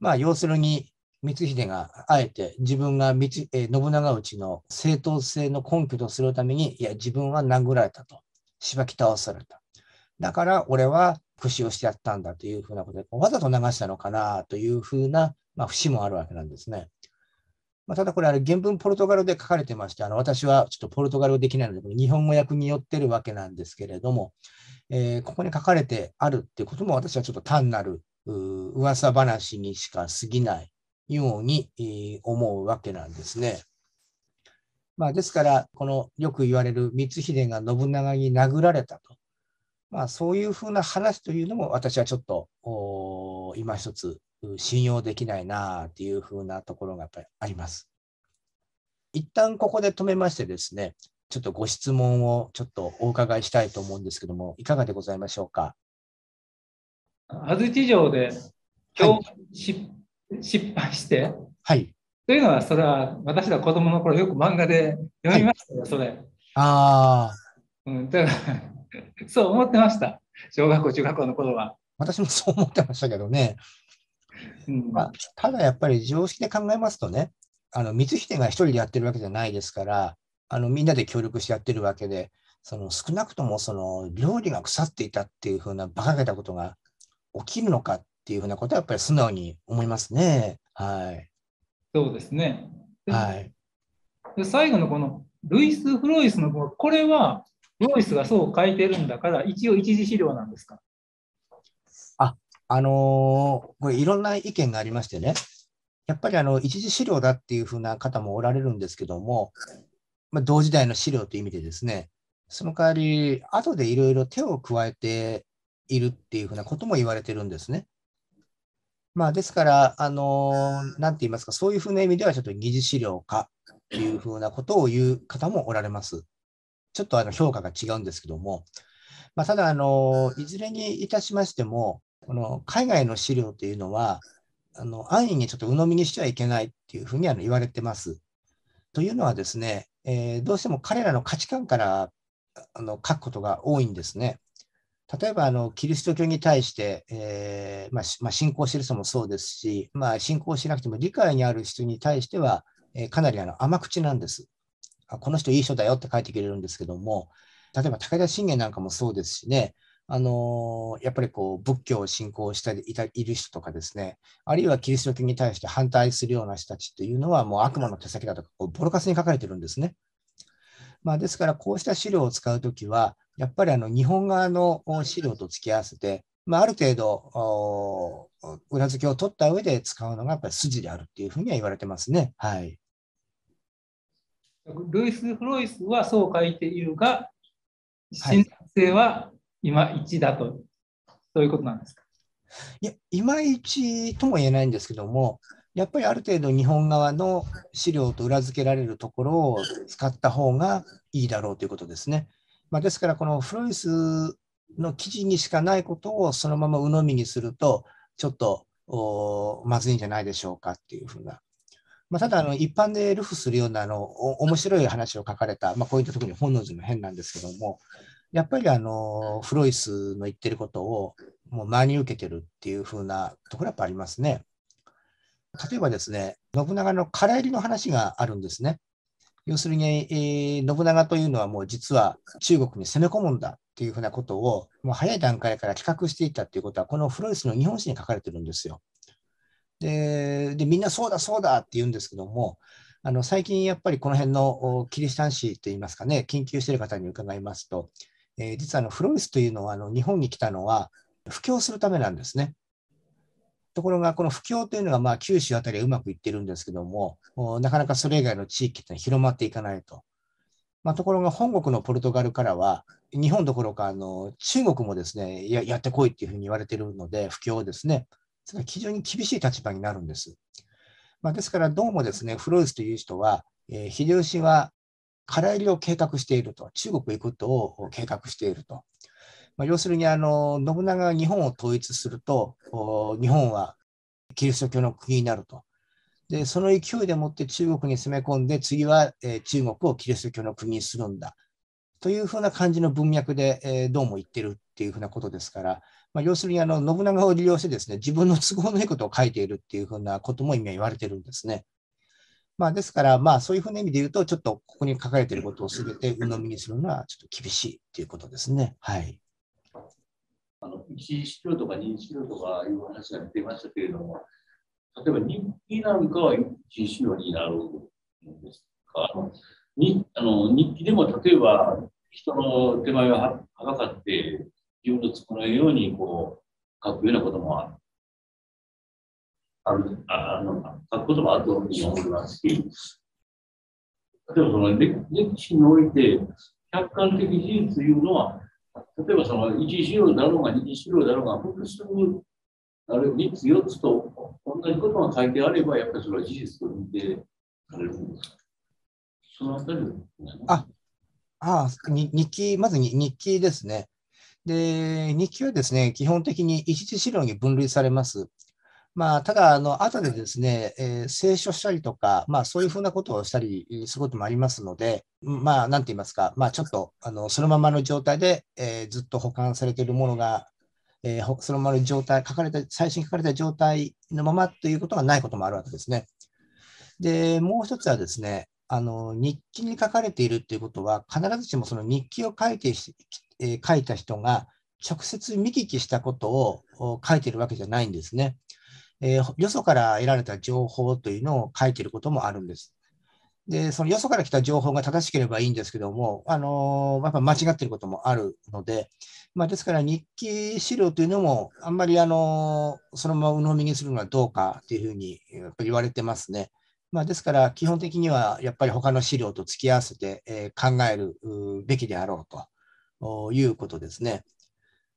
まあ、要するに光秀があえて自分が道、え信長内の正当性の根拠とするために、いや、自分は殴られたと、しばき倒された。だから俺は駆使をしてやったんだというふうなことで、わざと流したのかなというふうな、まあ、節もあるわけなんですね。まあ、ただこれ、原文ポルトガルで書かれてまして、あの私はちょっとポルトガルできないので、日本語訳によってるわけなんですけれども、えー、ここに書かれてあるっていうことも、私はちょっと単なる噂話にしか過ぎないように思うわけなんですね。まあ、ですから、このよく言われる光秀が信長に殴られたと、まあ、そういうふうな話というのも私はちょっと今一つ信用できないなというふうなところがやっぱりあります。一旦ここで止めましてですね、ちょっとご質問をちょっとお伺いしたいと思うんですけども、いかがでございましょうか。安土城で、はい、失敗して、はい、というのはそれは私ら子供の頃よく漫画で読みましたよ、はい、それ。ああ。うん、だからそう思ってました。小学校、中学校の頃は。私もそう思ってましたけどね。うんまあ、ただやっぱり常識で考えますとね、あの光秀が一人でやってるわけじゃないですから、あのみんなで協力してやってるわけで、その少なくともその料理が腐っていたっていうふうな馬鹿げたことが起きるのかっていうふうなことはやっぱり素直に思いますね。はい。そうですね。はい。で最後のこのルイス・フロイスのこれはロイスがそう書いてるんだから、一応一次資料なんですかあ、あのー、これいろんな意見がありましてね、やっぱりあの一次資料だっていうふうな方もおられるんですけども、まあ、同時代の資料という意味でですね、その代わり、後でいろいろ手を加えているっていうふうなことも言われてるんですね。まあ、ですから、あのー、なんて言いますか、そういうふうな意味では、ちょっと疑似資料化っていうふうなことを言う方もおられます。ちょっとあの評価が違うんですけども、まあ、ただ、あのー、いずれにいたしましても、この海外の資料というのは、あの安易にちょっと鵜呑みにしてはいけないっていうふうにあの言われてます。というのはですね、えー、どうしても彼らの価値観からあの書くことが多いんですね。例えばあのキリスト教に対して、えーまあまあ、信仰している人もそうですし、まあ、信仰しなくても理解にある人に対しては、えー、かなりあの甘口なんですあ。この人いい人だよって書いてくれるんですけども、例えば武田信玄なんかもそうですしね、あのー、やっぱりこう仏教を信仰していたいる人とかですね、あるいはキリスト教に対して反対するような人たちというのは、もう悪魔の手先だとか、ボロカスに書かれてるんですね。まあ、ですから、こうした資料を使うときは、やっぱりあの日本側の資料と付き合わせて、まあ、ある程度、裏付けを取った上で使うのがやっぱり筋であるっていうふうには言われてますね。はい。ルイス・フロイスはそう書いているが、信頼性は今一だと、はい、そういうことなんですかいや、今まいちとも言えないんですけども、やっぱりある程度日本側の資料と裏付けられるところを使った方がいいだろうということですね。まあ、ですから、このフロイスの記事にしかないことをそのまま鵜呑みにすると、ちょっとまずいんじゃないでしょうかっていうふうな。まあ、ただあの、一般でルフするようなあの面白い話を書かれた、まあ、こういった特に本能寺の変なんですけども、やっぱりあのフロイスの言ってることをもう真に受けてるっていうふうなところはやっぱありますね。例えばですね、信長の唐入りの話があるんですね。要するに、えー、信長というのはもう実は中国に攻め込むんだっていうふうなことを、もう早い段階から企画していたっていうことは、このフロイスの日本史に書かれてるんですよ。で、でみんなそうだそうだって言うんですけども、あの最近やっぱりこの辺のキリシタン史といいますかね、研究している方に伺いますと、えー、実はあのフロイスというのはあの日本に来たのは、布教するためなんですね。ところが、この不況というのが、まあ、九州あたりはうまくいってるんですけども、なかなかそれ以外の地域って広まっていかないと。まあ、ところが、本国のポルトガルからは、日本どころか、あの、中国もですねや、やってこいっていうふうに言われてるので、不況ですね。それは非常に厳しい立場になるんです。まあ、ですから、どうもですね、フロイスという人は、えー、秀吉は空入りを計画していると、中国へ行くことを計画していると。まあ、要するにあの信長が日本を統一すると日本はキリスト教の国になると。でその勢いでもって中国に攻め込んで次は、えー、中国をキリスト教の国にするんだというふうな感じの文脈で、えー、どうも言ってるっていうふうなことですから、まあ、要するにあの信長を利用してですね自分の都合のいいことを書いているっていうふうなことも今言われてるんですね。まあ、ですから、まあ、そういうふうな意味で言うと、ちょっとここに書かれていることをすべて鵜呑みにするのはちょっと厳しいということですね。はい。あの1資料とか2資料とかいう話が出ましたけれども、例えば日記なんかは1資料になるんですかあのにあの日記でも例えば人の手前をはばかって自分の作のようにこう書くようなこともある。あるあの書くこともあると思いますし、例えばその歴史において客観的事実というのは例えばその1資料だろうが2資料だろうが複数ある3つ4つと同じことが書いてあればやっぱりそれは事実と認定されるんですそのあたり、ああ日記、まず日記ですね。で、日記はですね、基本的に一次資料に分類されます。まあ、ただ、あの、後でですね、えー、聖書したりとか、まあ、そういうふうなことをしたりすることもありますので、まあ、なんて言いますか、まあ、ちょっと、あの、そのままの状態で、えー、ずっと保管されているものが、えー、そのままの状態、書かれた、最新書かれた状態のままということがないこともあるわけですね。で、もう一つはですね、あの、日記に書かれているということは、必ずしもその日記を書いて、えー、書いた人が、直接見聞きしたことを書いているわけじゃないんですね。えー、よそから得られた情報というのを書いていることもあるんです。で、そのよそから来た情報が正しければいいんですけども、あのー、やっぱ間違っていることもあるので、まあ、ですから日記資料というのも、あんまり、あのー、そのまま鵜呑みにするのはどうかというふうにやっぱ言われてますね。まあ、ですから、基本的にはやっぱり他の資料と付き合わせて、え考えるべきであろうということですね。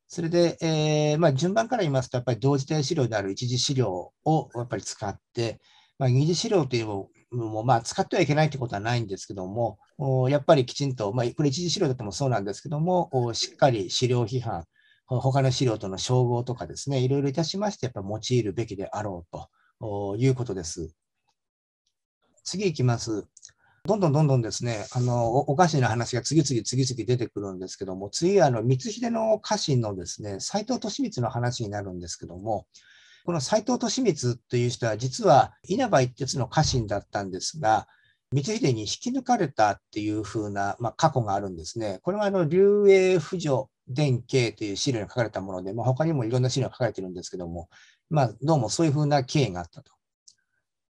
それで、えーまあ、順番から言いますと、やっぱり同時点資料である一次資料をやっぱり使って、まあ、二次資料というのも、まあ、使ってはいけないということはないんですけども、やっぱりきちんと、まあ、これ一次資料だってもそうなんですけども、しっかり資料批判、他の資料との照合とかですね、いろいろいたしまして、やっぱり用いるべきであろうということです。次いきます。どんどんどんどんですね、あの、おかしな話が次々次々出てくるんですけども、次、あの、光秀の家臣のですね、斎藤利光の話になるんですけども、この斎藤利光という人は実は稲葉一徹の家臣だったんですが、光秀に引き抜かれたっていう風な、まあ、過去があるんですね。これはあの、流英婦女伝慶という資料に書かれたもので、まあ、他にもいろんな資料が書かれてるんですけども、まあ、どうもそういう風な経緯があったと。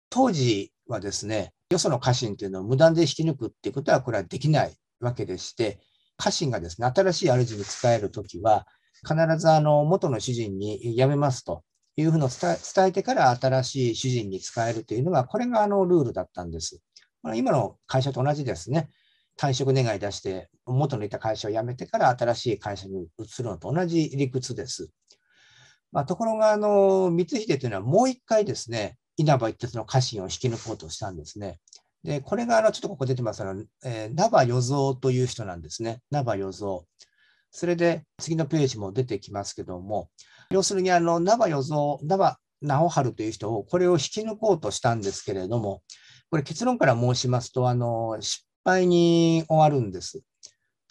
当時はですね、よその家臣というのを無断で引き抜くということは、これはできないわけでして、家臣がですね、新しい主に仕えるときは、必ずあの元の主人に辞めますというふうに伝えてから新しい主人に仕えるというのが、これがあのルールだったんです。今の会社と同じですね。退職願い出して、元のいた会社を辞めてから新しい会社に移るのと同じ理屈です。まあ、ところが、光秀というのはもう一回ですね、稲葉一徹の家臣を引き抜こうとしたんですね。で、これがあのちょっとここ出てますあの、えー、名葉与蔵という人なんですね。名葉与蔵。それで次のページも出てきますけども、要するにあの名葉与蔵、名葉直春という人を、これを引き抜こうとしたんですけれども、これ結論から申しますと、あの失敗に終わるんです。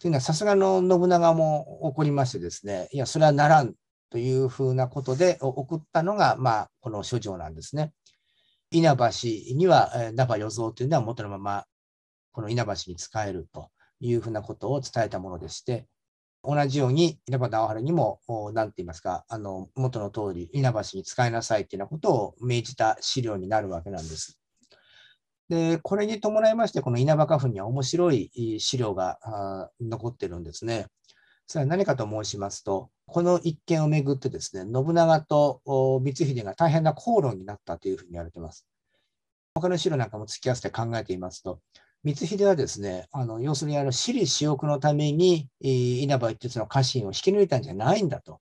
というのは、さすがの信長も怒りましてですね、いや、それはならんというふうなことで送ったのが、まあ、この書状なんですね。稲葉氏には、稲葉与蔵というのは元のまま、この稲葉氏に仕えるというふうなことを伝えたものでして、同じように稲葉直春にも、何て言いますか、あの元の通り、稲葉氏に使いなさいというようなことを命じた資料になるわけなんです。で、これに伴いまして、この稲葉花粉には面白い資料が残ってるんですね。それは何かと申しますと、この一件をめぐってですね、信長と光秀が大変な口論になったというふうに言われています。他の資料なんかも付き合わせて考えていますと、光秀はですね、あの要するにあの私利私欲のために稲葉一徹の家臣を引き抜いたんじゃないんだと。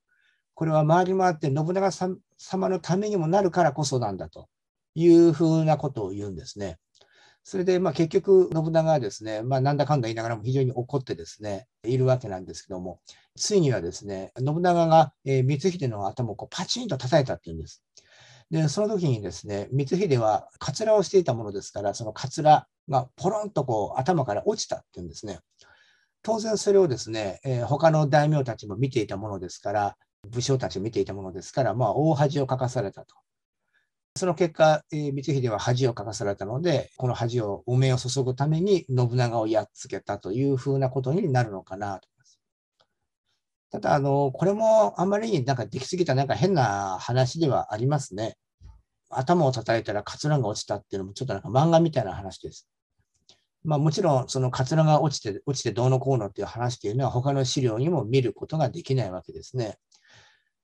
これは回り回って信長様のためにもなるからこそなんだというふうなことを言うんですね。それでまあ結局信長はですね、まあ、なんだかんだ言いながらも非常に怒ってですねいるわけなんですけどもついにはですね、信長が、えー、光秀の頭をこうパチンと叩いたっていうんです。で、その時にですね、光秀はかつらをしていたものですから、そのかつらがポロンとこう頭から落ちたっていうんですね。当然それをですね、えー、他の大名たちも見ていたものですから、武将たちも見ていたものですから、まあ、大恥をかかされたと。その結果、えー、光秀は恥をかかされたので、この恥を、汚名を注ぐために信長をやっつけたというふうなことになるのかなと。ただ、あの、これもあまりになんかできすぎたなんか変な話ではありますね。頭を叩いたらカツラが落ちたっていうのもちょっとなんか漫画みたいな話です。まあもちろんそのカツラが落ちて、落ちてどうのこうのっていう話っていうのは他の資料にも見ることができないわけですね。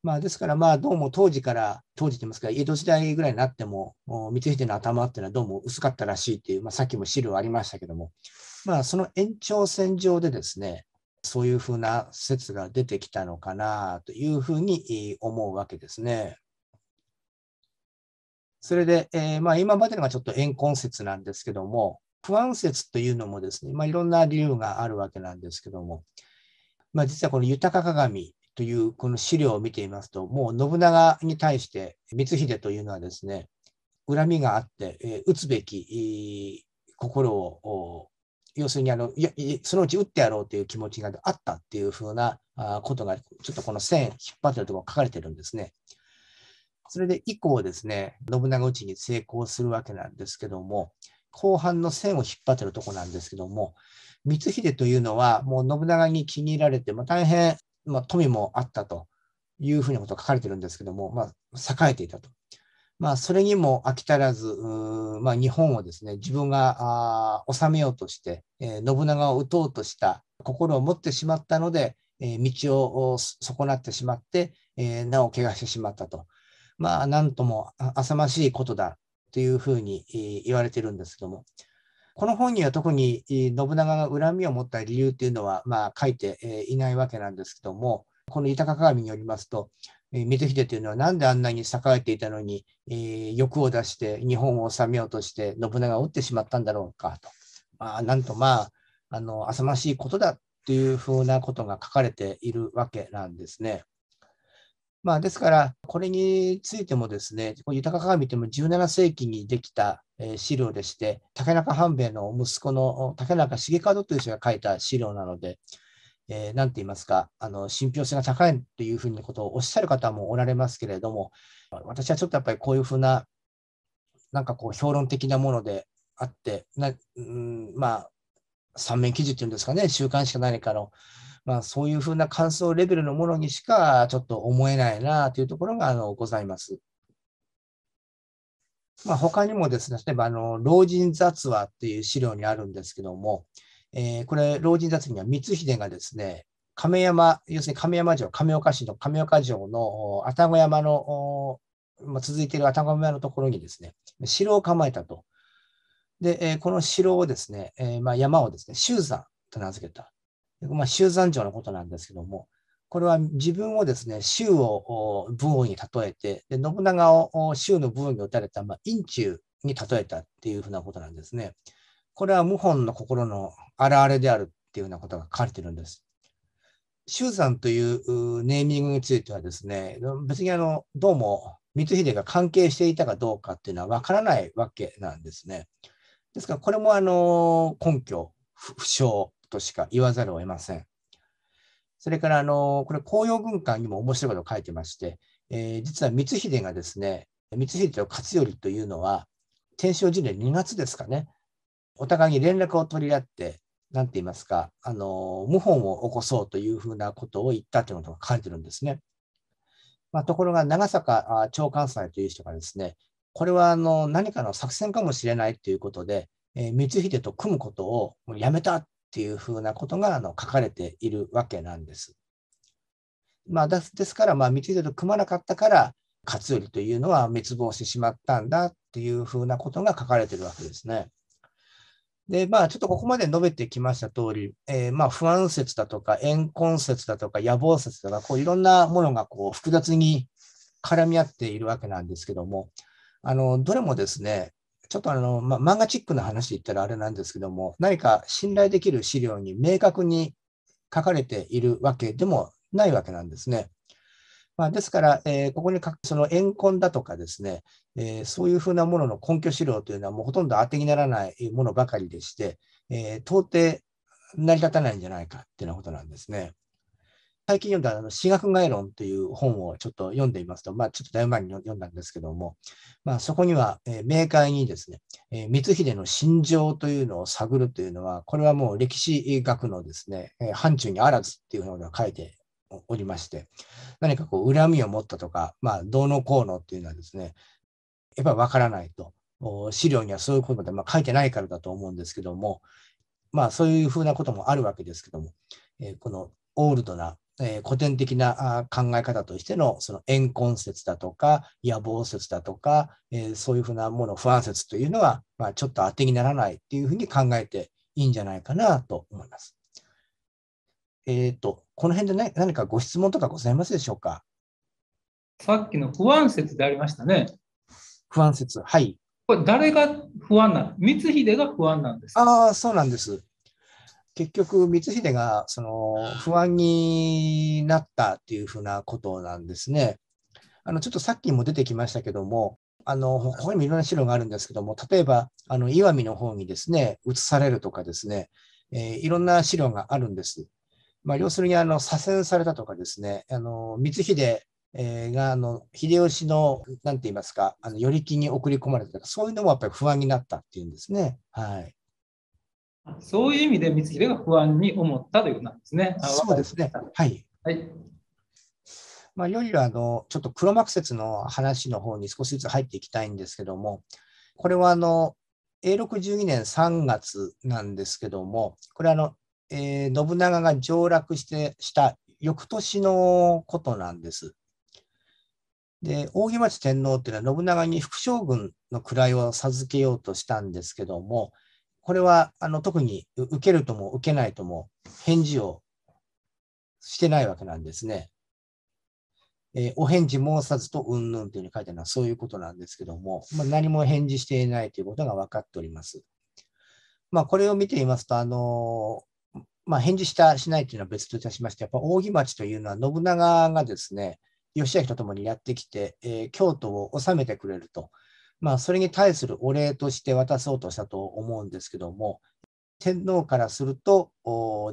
まあですからまあどうも当時から、当時って言いますか、江戸時代ぐらいになっても、光秀の頭っていうのはどうも薄かったらしいっていう、まあさっきも資料ありましたけども、まあその延長線上でですね、そういうふうな説が出てきたのかなというふうに思うわけですね。それで、えー、まあ、今までのがちょっと怨恨説なんですけども、不安説というのもですね、まあ、いろんな理由があるわけなんですけども、まあ、実はこの豊か鏡というこの資料を見ていますと、もう信長に対して光秀というのはですね、恨みがあって、えー、打つべき、心を要するにあのいやそのうち打ってやろうという気持ちがあったっていうふうなことが、ちょっとこの線引っ張ってるところ書かれてるんですね。それで以降ですね、信長討ちに成功するわけなんですけども、後半の線を引っ張ってるとこなんですけども、光秀というのは、もう信長に気に入られて、まあ、大変、まあ、富もあったというふうなことが書かれてるんですけども、まあ、栄えていたと。まあ、それにも飽き足らず、まあ、日本をですね、自分が治めようとして、えー、信長を討とうとした心を持ってしまったので、えー、道を損なってしまって、えー、なお怪我してしまったと。まあ、なんとも浅ましいことだというふうに言われてるんですけども、この本には特に信長が恨みを持った理由というのは、まあ、書いていないわけなんですけども、この豊鏡によりますと、光秀というのは何であんなに栄えていたのに、えー、欲を出して日本を治めようとして信長を討ってしまったんだろうかと、まあ、なんとまああの浅ましいことだというふうなことが書かれているわけなんですね。まあ、ですから、これについてもですね、豊鏡が見ても17世紀にできた資料でして、竹中半兵衛の息子の竹中重門という人が書いた資料なので、えー、なんて言いますか、あの信憑性が高いというふうなことをおっしゃる方もおられますけれども、私はちょっとやっぱりこういうふうな、なんかこう、評論的なものであって、なうん、まあ、三面記事っていうんですかね、週刊誌か何かの、まあ、そういうふうな感想レベルのものにしかちょっと思えないなというところがあのございます。まあ、他にもですね、例えばあの、老人雑話っていう資料にあるんですけども、えー、これ、老人雑には光秀がですね、亀山、要するに亀山城、亀岡市の亀岡城の愛宕山の、まあ、続いている愛宕山のところにですね、城を構えたと。で、えー、この城をですね、えー、まあ、山をですね、周山と名付けた。まあ、周山城のことなんですけども、これは自分をですね、周を武王に例えて、で信長を周の武王に打たれた、まあ、院中に例えたっていうふうなことなんですね。これは謀反の心の表れであるっていうようなことが書かれてるんです。衆山というネーミングについてはですね、別にあの、どうも光秀が関係していたかどうかっていうのはわからないわけなんですね。ですから、これもあの、根拠、不詳としか言わざるを得ません。それから、あの、これ、紅葉軍艦にも面白いことを書いてまして、えー、実は光秀がですね、光秀と勝頼というのは、天正時年2月ですかね、お互いに連絡を取り合って、なんて言いますか、あの、謀反を起こそうというふうなことを言ったということが書かれてるんですね。まあ、ところが、長坂長官祭という人がですね、これはあの何かの作戦かもしれないということで、えー、光秀と組むことをやめたっていうふうなことがあの書かれているわけなんです。まあ、ですから、まあ、光秀と組まなかったから、勝頼というのは滅亡してしまったんだっていうふうなことが書かれているわけですね。で、まあ、ちょっとここまで述べてきました通り、えー、まあ、不安説だとか、怨恨説だとか、野望説とか、こう、いろんなものが、こう、複雑に絡み合っているわけなんですけども、あの、どれもですね、ちょっとあの、まあ、漫画チックな話で言ったらあれなんですけども、何か信頼できる資料に明確に書かれているわけでもないわけなんですね。まあ、ですから、えー、ここにその怨恨だとかですね、えー、そういうふうなものの根拠資料というのはもうほとんど当てにならないものばかりでして、えー、到底成り立たないんじゃないかっていうようなことなんですね。最近読んだあの、私学概論という本をちょっと読んでいますと、まあ、ちょっとだいぶ前に読んだんですけども、まあ、そこには、えー、明快にですね、えー、光秀の心情というのを探るというのは、これはもう歴史学のですね、えー、範疇にあらずっていうふうな書いておりまして、何かこう恨みを持ったとか、まあ、どうのこうのっていうのはですね、やっぱりわからないと。資料にはそういうことまで、まあ、書いてないからだと思うんですけども、まあ、そういうふうなこともあるわけですけども、えー、このオールドな、えー、古典的な考え方としてのその怨恨説だとか野望説だとか、えー、そういうふうなもの不安説というのは、まあ、ちょっと当てにならないっていうふうに考えていいんじゃないかなと思います。えっ、ー、と、この辺で、ね、何かご質問とかございますでしょうか。さっきの不安説でありましたね。不安説、はい。これ、誰が不安なの光秀が不安なんですああ、そうなんです。結局、光秀がその不安になったっていうふうなことなんですね。あのちょっとさっきも出てきましたけども、あの他にもいろんな資料があるんですけども、例えば、あの石見の方にですね、移されるとかですね、えー、いろんな資料があるんです。まあ、要するに、あの、左遷されたとかですね、あの、光秀えがあの秀吉の何て言いますかあの寄り木に送り込まれとたそういうのもやっぱり不安になったっていうんですね。はい、そういう意味で光秀が不安に思ったということなんですね。そうですね。はい。はいまあ、よりあのちょっと黒幕説の話の方に少しずつ入っていきたいんですけどもこれはあの永禄12年3月なんですけどもこれあのえー、信長が上洛してした翌年のことなんです。で、扇町天皇っていうのは信長に副将軍の位を授けようとしたんですけども、これはあの特に受けるとも受けないとも返事をしてないわけなんですね。えー、お返事申さずとうんぬんというふうに書いてあるのはそういうことなんですけども、まあ、何も返事していないということが分かっております。まあ、これを見ていますと、あのまあ、返事したしないというのは別といたしまして、やっぱ扇町というのは信長がですね、義明と共にやってきて、えー、京都を治めてくれると、まあ、それに対するお礼として渡そうとしたと思うんですけども、天皇からすると、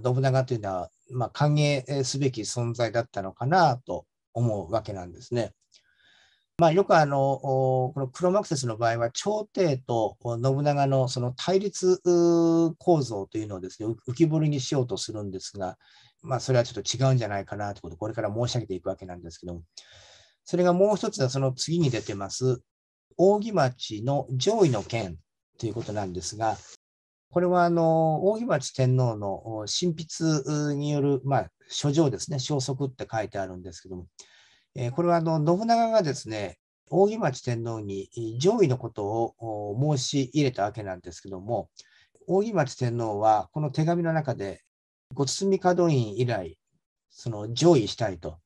信長というのは、まあ、歓迎すべき存在だったのかなと思うわけなんですね。まあ、よくあの、このクロマクセスの場合は、朝廷と信長のその対立構造というのをですね、浮き彫りにしようとするんですが、まあ、それはちょっと違うんじゃないかなということをこれから申し上げていくわけなんですけどそれがもう一つはその次に出てます、扇町の上位の件ということなんですが、これはあの扇町天皇の神筆による、まあ、書状ですね、消息って書いてあるんですけども、えこれはあの信長がですね、扇町天皇に上位のことを申し入れたわけなんですけども、扇町天皇はこの手紙の中で、ご堤門院以来、その上位したいと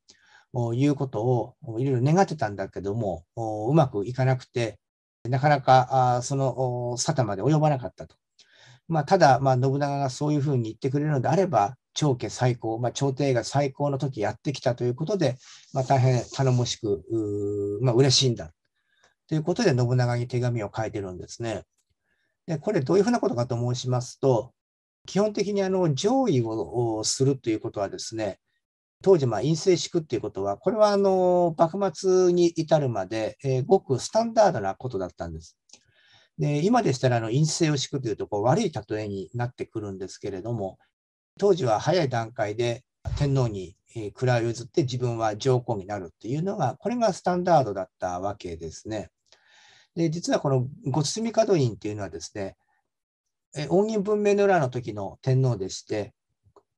いうことをいろいろ願ってたんだけども、うまくいかなくて、なかなかその沙汰まで及ばなかったと。まあ、ただ、ま信長がそういうふうに言ってくれるのであれば、長家最高、まあ、朝廷が最高の時やってきたということで、まあ、大変頼もしく、うまあ、嬉しいんだ。ということで、信長に手紙を書いてるんですね。で、これどういうふうなことかと申しますと、基本的にあの上位をするということはですね、当時、陰性式っていうことは、これはあの幕末に至るまで、えー、ごくスタンダードなことだったんです。で今でしたらあの陰性を敷くというとこう悪い例えになってくるんですけれども、当時は早い段階で天皇に位を譲って自分は上皇になるというのが、これがスタンダードだったわけですね。で、実はこのご堤門院っていうのはですね、応仁文明の裏の時の天皇でして、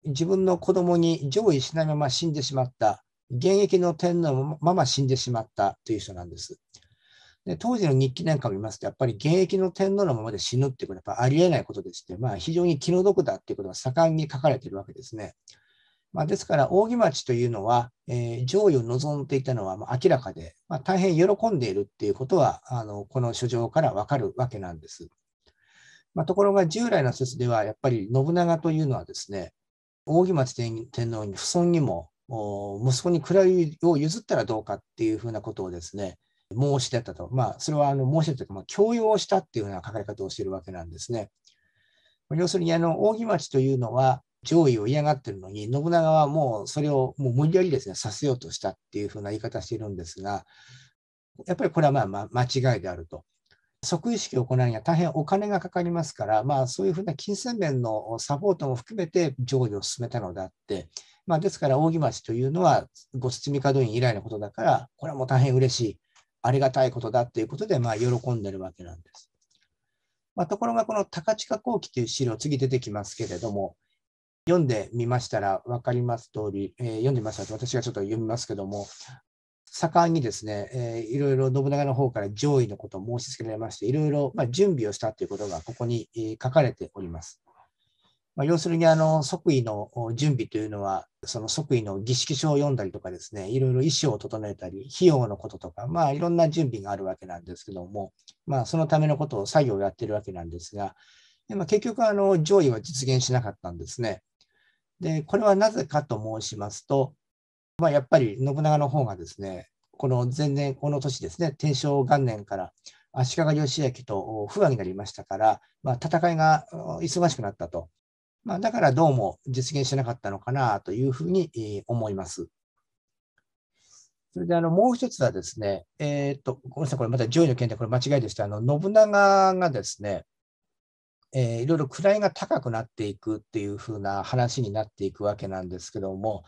自分の子供に上位しないまま死んでしまった、現役の天皇のまま死んでしまったという人なんです。で当時の日記なんかを見ますと、やっぱり現役の天皇のままで死ぬっていうことはありえないことでして、まあ、非常に気の毒だっていうことが盛んに書かれているわけですね。まあ、ですから、扇町というのは、えー、上位を望んでいたのはま明らかで、まあ、大変喜んでいるっていうことは、あのこの書状からわかるわけなんです。まあ、ところが、従来の説では、やっぱり信長というのはですね、扇町天皇に不尊にも、息子に位を譲ったらどうかっていうふうなことをですね、申し出たと。まあ、それはあの申し出たというか、まあ、強要したっていうような書かれ方をしているわけなんですね。要するに、あの、扇町というのは、上位を嫌がっているのに、信長はもうそれをもう無理やりですね、させようとしたっていうふうな言い方しているんですが、やっぱりこれはまあ、まあ、間違いであると。即位式を行うには大変お金がかかりますから、まあ、そういうふうな金銭面のサポートも含めて上位を進めたのであって、まあ、ですから、扇町というのは、ご包み門院以来のことだから、これはもう大変嬉しい。ありがたいことだということで、まあ、喜んでるわけなんです。まあ、ところが、この高近後期という資料、次出てきますけれども、読んでみましたら分かります通り、えー、読んでみましたら私がちょっと読みますけども、盛んにですね、えー、いろいろ信長の方から上位のことを申し付けられまして、いろいろ、ま準備をしたということがここに、え書かれております。まあ、要するにあの即位の準備というのは、その即位の儀式書を読んだりとかですね、いろいろ意思を整えたり、費用のこととか、まあ、いろんな準備があるわけなんですけども、まあ、そのためのことを作業をやってるわけなんですが、でまあ、結局あの上位は実現しなかったんですね。で、これはなぜかと申しますと、まあ、やっぱり信長の方がですね、この前年、この年ですね、天正元年から足利義明と不和になりましたから、まあ、戦いが忙しくなったと。まあ、だからどうも実現しなかったのかなというふうに思います。それであのもう一つはですね、えー、っと、ごめんなさい、これまた上位の件でこれ間違いでした。あの信長がですね、えー、いろいろ位が高くなっていくっていうふうな話になっていくわけなんですけども、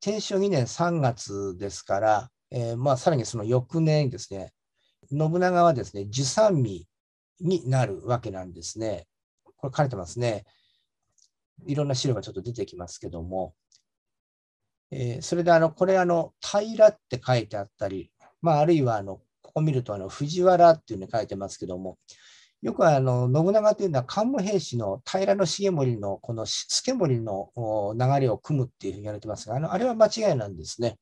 天正2年3月ですから、えー、まあ、さらにその翌年ですね、信長はですね、十三味になるわけなんですね。これ、書かれてますね。いろんな資料がちょっと出てきますけども、えー、それであの、これあの、平って書いてあったり、まあ、あるいはあの、ここ見るとあの、藤原っていうの書いてますけども、よくあの、信長というのは桓武平氏の平重盛のこの助盛の流れを組むっていうふうに言われてますが、あの、あれは間違いなんですね。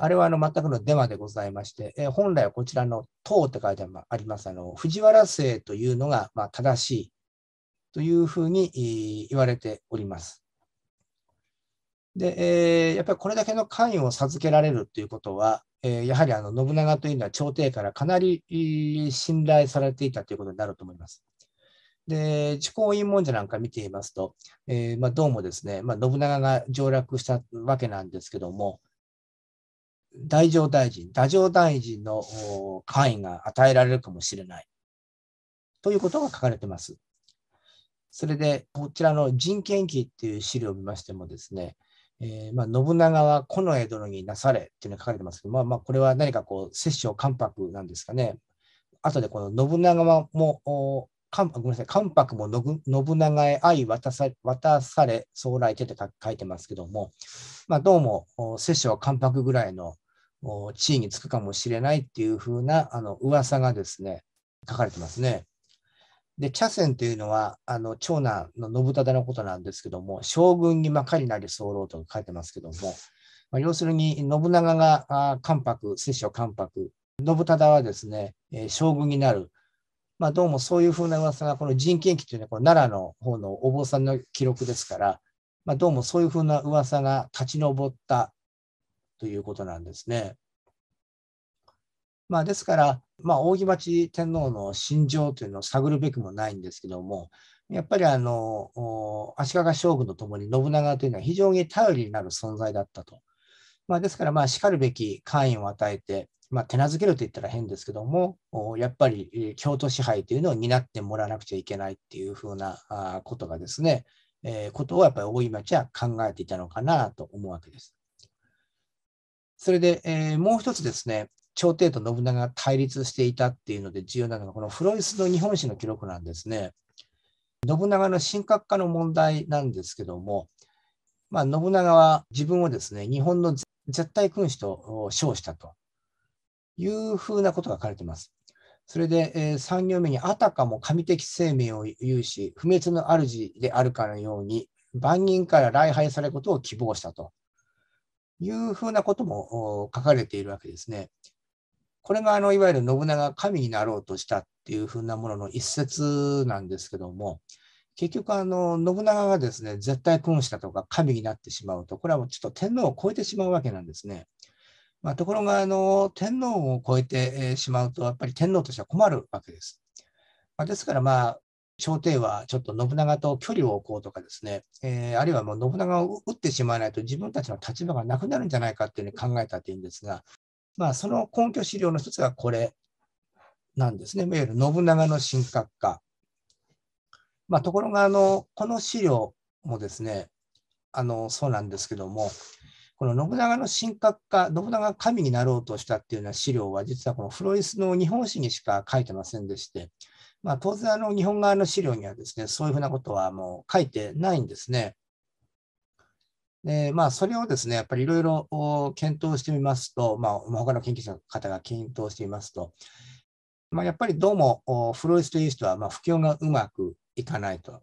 あれはあの全くのデマでございまして、えー、本来はこちらの唐って書いてあります、あの藤原姓というのがま正しいというふうに言われております。で、えやっぱりこれだけの関与を授けられるということは、えやはりあの信長というのは朝廷からかなり信頼されていたということになると思います。で、地公院文書なんか見ていますと、えー、まあ、どうもですね、まあ、信長が上洛したわけなんですけども、大乗大臣、太政大臣の官位が与えられるかもしれないということが書かれています。それで、こちらの人権記っていう資料を見ましてもですね、えー、まあ、信長はこの江戸になされっていうのが書かれてますけど、まあ、まあこれは何かこう、摂政関白なんですかね。あとでこの信長も、関白ごめんなさい、関白も信長へ愛渡さ渡され、将来手って書いてますけども、まあ、どうも摂政関白ぐらいの地位につくかもしれないっていうふうなあの噂がですね、書かれてますね。で、茶筅というのは、あの、長男の信忠のことなんですけども、将軍にまかりなり候と書いてますけども、まあ、要するに、信長が関白、摂政関白、信忠はですね、えー、将軍になる。まあ、どうもそういうふうな噂が、この人権記というのは、こ奈良の方のお坊さんの記録ですから、まあ、どうもそういうふうな噂が立ち上ったということなんですね。まあ、ですから、まあ、扇町天皇の心情というのを探るべくもないんですけども、やっぱりあの足利将軍とともに信長というのは非常に頼りになる存在だったと。まあ、ですから、まあ、しかるべき官位を与えて、まあ、手なずけると言ったら変ですけども、やっぱり京都支配というのを担ってもらわなくちゃいけないっていうふうなことがですね、えー、ことをやっぱり大井町は考えていたのかなと思うわけです。それで、えー、もう一つですね、朝廷と信長が対立していたっていうので重要なのが、このフロイスの日本史の記録なんですね。信長の神格化の問題なんですけども、まあ、信長は自分をですね、日本の絶対君主と称したというふうなことが書かれています。それで、え3行目に、あたかも神的生命を有し、不滅の主であるかのように、万人から礼拝されることを希望したというふうなことも書かれているわけですね。これがあのいわゆる信長が神になろうとしたっていうふうなものの一節なんですけども結局あの信長がですね絶対君主だとか神になってしまうとこれはもうちょっと天皇を超えてしまうわけなんですね。まあ、ところがあの天皇を超えてしまうとやっぱり天皇としては困るわけです。まあ、ですからまあ朝廷はちょっと信長と距離を置こうとかですね、えー、あるいはもう信長を撃ってしまわないと自分たちの立場がなくなるんじゃないかっていうふうに考えたというんですが、まあ、その根拠資料の一つがこれなんですね。いわゆる信長の神格化。まあ、ところがあの、この資料もですね、あのそうなんですけども、この信長の神格化、信長が神になろうとしたっていうような資料は、実はこのフロイスの日本史にしか書いてませんでして、まあ、当然あの日本側の資料にはですね、そういうふうなことはもう書いてないんですね。で、まあ、それをですね、やっぱりいろいろ検討してみますと、まあ、他の研究者の方が検討してみますと、まあ、やっぱりどうもフロイスという人は、まあ、布教がうまくいかないと。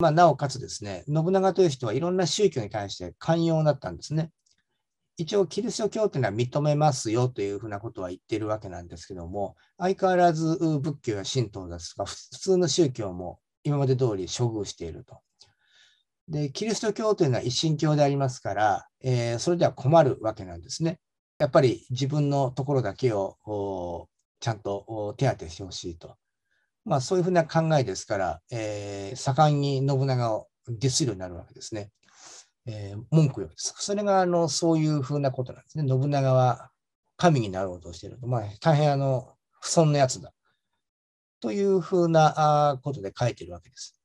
まあ、なおかつですね、信長という人はいろんな宗教に対して寛容だったんですね。一応、キリスト教というのは認めますよというふうなことは言っているわけなんですけども、相変わらず仏教や神道ですとか、普通の宗教も今まで通り処遇していると。で、キリスト教というのは一神教でありますから、えー、それでは困るわけなんですね。やっぱり自分のところだけをちゃんと手当てしてほしいと。まあそういうふうな考えですから、えー、盛んに信長をディスるようになるわけですね。えー、文句よりです。それがあのそういうふうなことなんですね。信長は神になろうとしていると。まあ大変あの不遜なやつだ。というふうなことで書いてるわけです。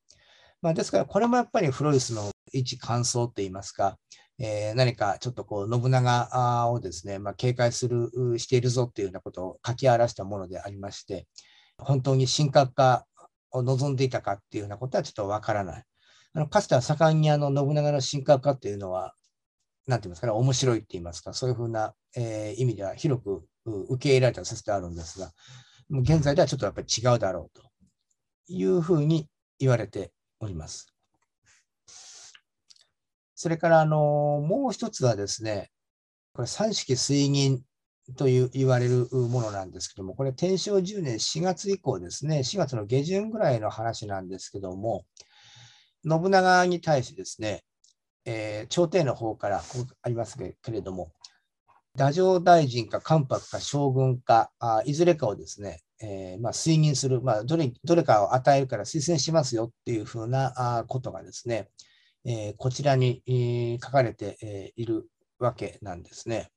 まあ、ですから、これもやっぱりフロイスの一感想といいますか、えー、何かちょっとこう信長をですね、まあ、警戒するしているぞというようなことを書き表したものでありまして、本当に神格化を望んでいたかっていうようなことはちょっとわからない。あのかつては盛んにあの信長の神格化っていうのは、なんて言いますかね、面白いって言いますか、そういうふうな、えー、意味では広く受け入れられた説であるんですが、現在ではちょっとやっぱり違うだろうというふうに言われております。それから、あの、もう一つはですね、これ、三式水銀という言われるものなんですけども、これ、天正10年4月以降ですね、4月の下旬ぐらいの話なんですけども、信長に対してですね、えー、朝廷の方から、ここありますけれども、太政大臣か関白か将軍か、あいずれかをですね、えー、まあ、推認する、まあ、どれ、どれかを与えるから推薦しますよっていうふうなことがですね、えー、こちらに、えー、書かれて、えいるわけなんですね。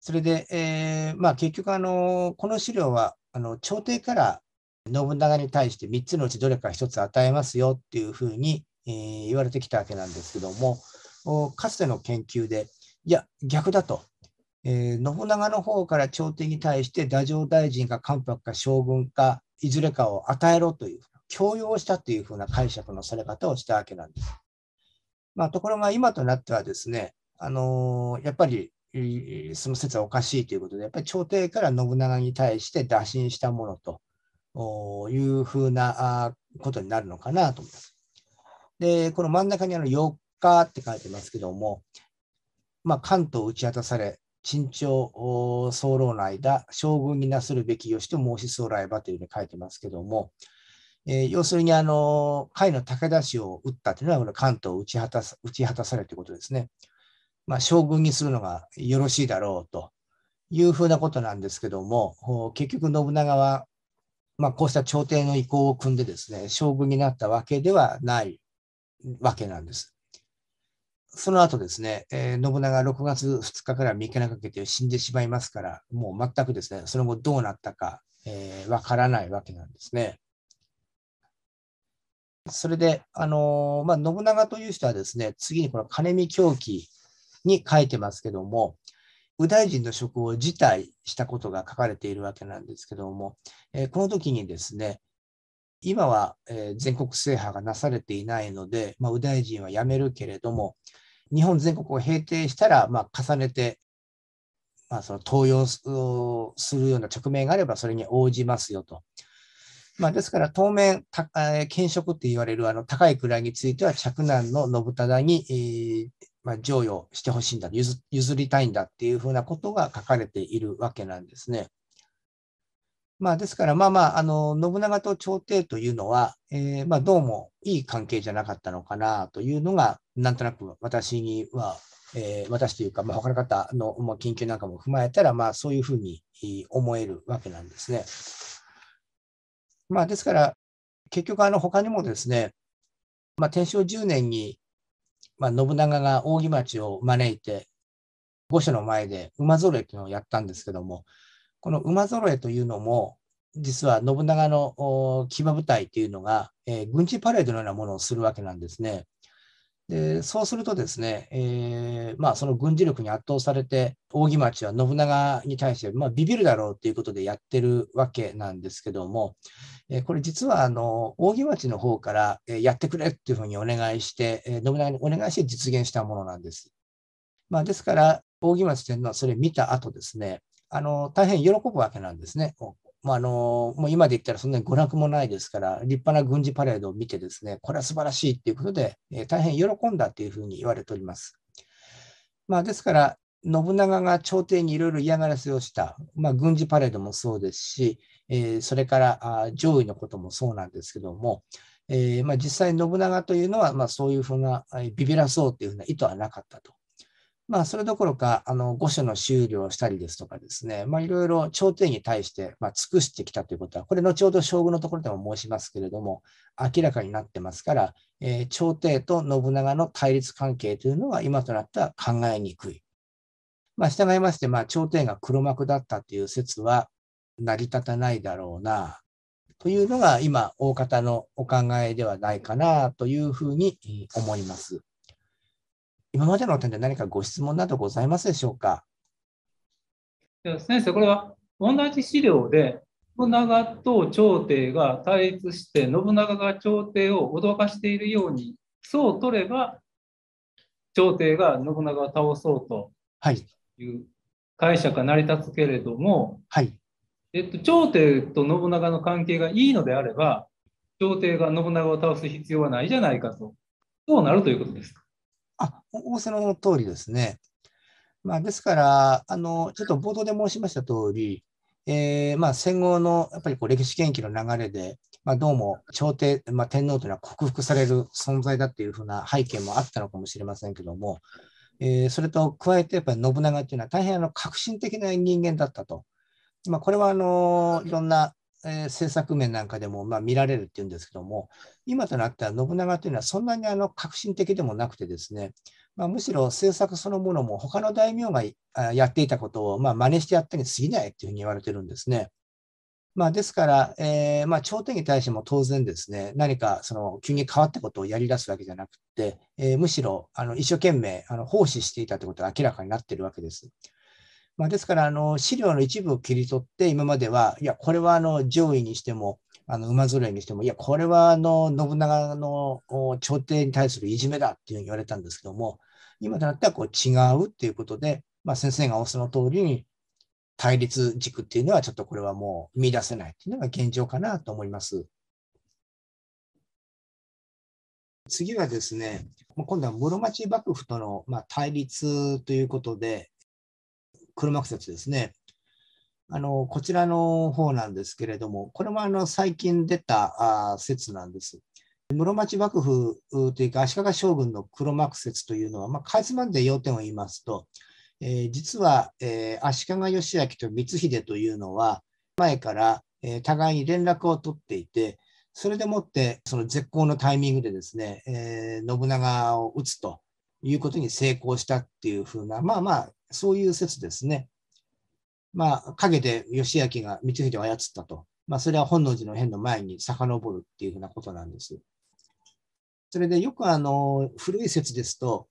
それで、えまあ、結局あの、この資料はあの朝廷から信長に対して3つのうちどれか1つ与えますよっていうふうに、え言われてきたわけなんですけども、かつての研究で、いや、逆だと。えー、信長の方から朝廷に対して太政大臣か関白か将軍かいずれかを与えろという強要したというふうな解釈のされ方をしたわけなんです。まあ、ところが今となってはですね、あのー、やっぱりその説はおかしいということで、やっぱり朝廷から信長に対して打診したものというふうなことになるのかなと思います。で、この真ん中にあの4日って書いてますけども、まあ、関東打ち果たされ、慎重総の間、将軍になするべきよしと申しそ来らえばというふうに書いてますけども、えー、要するにあの甲斐の武田氏を打ったというのは、関東を打ち果たさ打ち果たされるということですね。まあ、将軍にするのがよろしいだろうというふうなことなんですけども、結局信長は、まあ、こうした朝廷の意向を組んでですね、将軍になったわけではないわけなんです。その後ですね、えー、信長6月2日から3日にかけて死んでしまいますから、もう全くですね、その後どうなったか、えー、からないわけなんですね。それで、あのー、まあ、信長という人はですね、次にこの金見狂気に書いてますけども、右大臣の職を辞退したことが書かれているわけなんですけども、えー、この時にですね、今は、え全国制覇がなされていないので、まあ、右大臣は辞めるけれども、日本全国を平定したら、まあ、重ねて、まあ、その登用するような直面があれば、それに応じますよと。まあ、ですから、当面、兼職って言われるあの高い位については、嫡男の信忠に、えー、まあ、譲与してほしいんだ譲、譲りたいんだっていうふうなことが書かれているわけなんですね。まあ、ですから、まあまあ、あの、信長と朝廷というのは、えー、まあ、どうもいい関係じゃなかったのかなというのが、なんとなく私には、えー、私というか、まあ、他の方の、まあ、研究なんかも踏まえたら、まあ、そういうふうに思えるわけなんですね。まあ、ですから、結局、あの、他にもですね、まあ、天正10年に、まあ、信長が扇町を招いて、御所の前で馬揃えというのをやったんですけども、この馬揃えというのも、実は信長の騎馬部隊というのが、えー、軍事パレードのようなものをするわけなんですね。でそうするとですね、えー、まあ、その軍事力に圧倒されて、扇町は信長に対して、まあ、ビビるだろうということでやってるわけなんですけども、えー、これ実はあの扇町の方から、えやってくれっていうふうにお願いして、え信長にお願いして実現したものなんです。まあ、ですから、扇町天皇はそれ見た後ですね、あの大変喜ぶわけなんですね。まあ、あのもう今で言ったらそんなに娯楽もないですから、立派な軍事パレードを見てですね、これは素晴らしいということで、え大変喜んだというふうに言われております。まあ、ですから、信長が朝廷にいろいろ嫌がらせをした、まあ、軍事パレードもそうですし、えそれからあ上位のこともそうなんですけども、えまあ、実際信長というのは、まそういうふうな、ビビらそうというふうな意図はなかったと。まあ、それどころか、あの、御所の修理をしたりですとかですね、まあ、いろいろ朝廷に対して、まあ、尽くしてきたということは、これ、後ほど将軍のところでも申しますけれども、明らかになってますから、えー、朝廷と信長の対立関係というのは、今となっては考えにくい。まあ、従いまして、まあ、朝廷が黒幕だったという説は、成り立たないだろうな、というのが、今、大方のお考えではないかな、というふうに思います。今までの点で何かご質問などございますでしょうか先生、これは同じ資料で、信長と朝廷が対立して、信長が朝廷を脅かしているように、そう取れば、朝廷が信長を倒そうという解釈が成り立つけれども、はい、えっと、朝廷と信長の関係がいいのであれば、朝廷が信長を倒す必要はないじゃないかと、そうなるということですか。仰せの通りですね。まあ、ですから、あの、ちょっと冒頭で申しました通り、えー、まあ、戦後のやっぱりこう歴史研究の流れで、まあ、どうも朝廷、まあ、天皇というのは克服される存在だっていうふうな背景もあったのかもしれませんけども、えー、それと加えてやっぱり信長というのは大変あの革新的な人間だったと。まあ、これはあのいろんな、えー、政策面なんかでもまあ見られるっていうんですけども今となっては信長というのはそんなにあの革新的でもなくてですねまあ、むしろ政策そのものも他の大名がやっていたことをまあ真似してやったに過ぎないというふうに言われてるんですね。まあ、ですから、えーまあ、朝廷に対しても当然ですね、何かその急に変わったことをやり出すわけじゃなくて、えー、むしろあの一生懸命あの奉仕していたということが明らかになっているわけです。まあ、ですからあの、資料の一部を切り取って、今までは、いや、これはあの上位にしても、あの馬揃いにしても、いや、これはあの信長の朝廷に対するいじめだっていうふうに言われたんですけども、今となってはこう違うっていうことで、まあ、先生がおっその通りに対立軸っていうのはちょっとこれはもう見出せないっていうのが現状かなと思います。次はですね、今度は室町幕府との、まあ、対立ということで、黒幕説ですね。あのこちらの方なんですけれども、これもあの最近出たあ説なんです。室町幕府というか足利将軍の黒幕説というのは、まあ、かいつまんで要点を言いますと、えー、実は、えー、足利義明と光秀というのは前から、えー、互いに連絡を取っていてそれでもってその絶好のタイミングでですね、え信長を討つということに成功したっていうふうなまあまあそういう説ですね。まあ、陰で義明が光秀を操ったと。まあ、それは本能寺の変の前に遡るっていうふうなことなんです。それでよくあの、古い説ですと、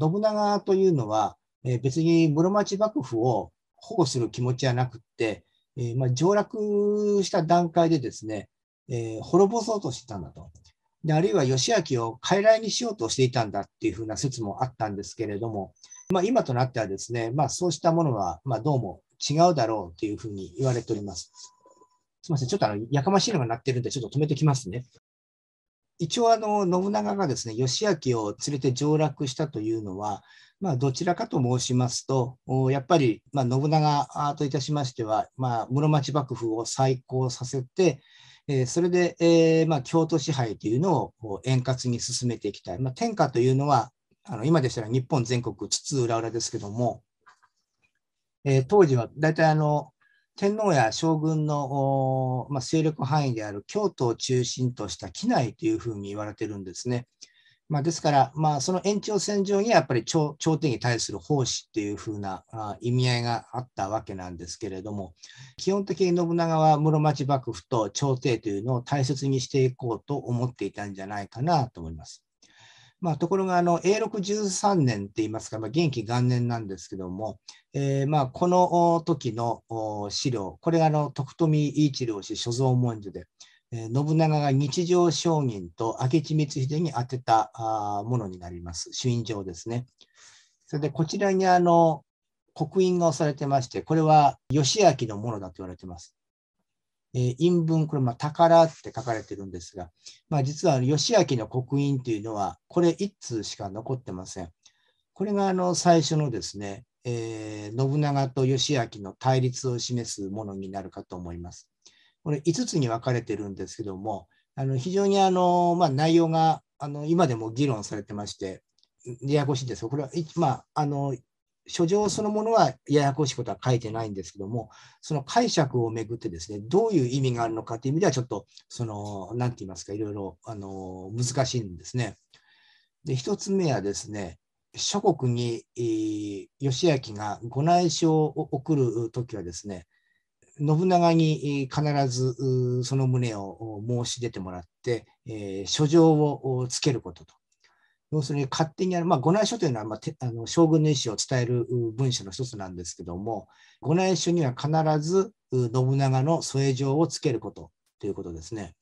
信長というのは、え別に室町幕府を保護する気持ちはなくって、えまあ、上洛した段階でですね、え滅ぼそうとしてたんだと。であるいは義明を傀儡にしようとしていたんだっていうふうな説もあったんですけれども、まあ、今となってはですね、まあ、そうしたものは、まあ、どうも違うだろうというふうに言われております。すみません、ちょっとあのやかましいのが鳴ってるんで、ちょっと止めてきますね。一応あの、信長がですね、義明を連れて上洛したというのは、まあ、どちらかと申しますと、やっぱり、まあ、信長といたしましては、まあ、室町幕府を再興させて、えー、それで、えー、まあ、京都支配というのを円滑に進めていきたい。まあ、天下というのは、あの今でしたら日本全国津々浦々ですけども、えー、当時は大体あの天皇や将軍の、まあ、勢力範囲である京都を中心とした畿内というふうに言われてるんですね。まあ、ですから、まあ、その延長線上にやっぱり朝廷に対する奉仕っていうふうな意味合いがあったわけなんですけれども基本的に信長は室町幕府と朝廷というのを大切にしていこうと思っていたんじゃないかなと思います。まあ、ところが、あの、1 3年って言いますか、まあ、元気元年なんですけども、えー、まあ、この時の資料、これが、あの、徳富一郎氏所蔵文書で、えー、信長が日常商人と明智光秀に宛てたあものになります。朱印状ですね。それで、こちらに、あの、刻印が押されてまして、これは義明のものだと言われてます。え陰文、これ、ま宝って書かれてるんですが、まあ、実は義明の刻印というのは、これ1通しか残ってません。これがあの最初のですね、えー、信長と義明の対立を示すものになるかと思います。これ5つに分かれてるんですけども、あの非常にあの、まあ、内容があの今でも議論されてまして、ややこしいですこれは、まあ、あの書状そのものはややこしいことは書いてないんですけども、その解釈をめぐってですね、どういう意味があるのかという意味では、ちょっと、その、なんて言いますか、いろいろ、あの、難しいんですね。で、一つ目はですね、諸国に、えー、義明がご内書を送るときはですね、信長に必ずその旨を申し出てもらって、えー、書状をつけることと。要するに勝手にやる、まあ、御内書というのは、まあ、あの将軍の意思を伝える文書の一つなんですけども、ご内書には必ず信長の添え状をつけることということですね。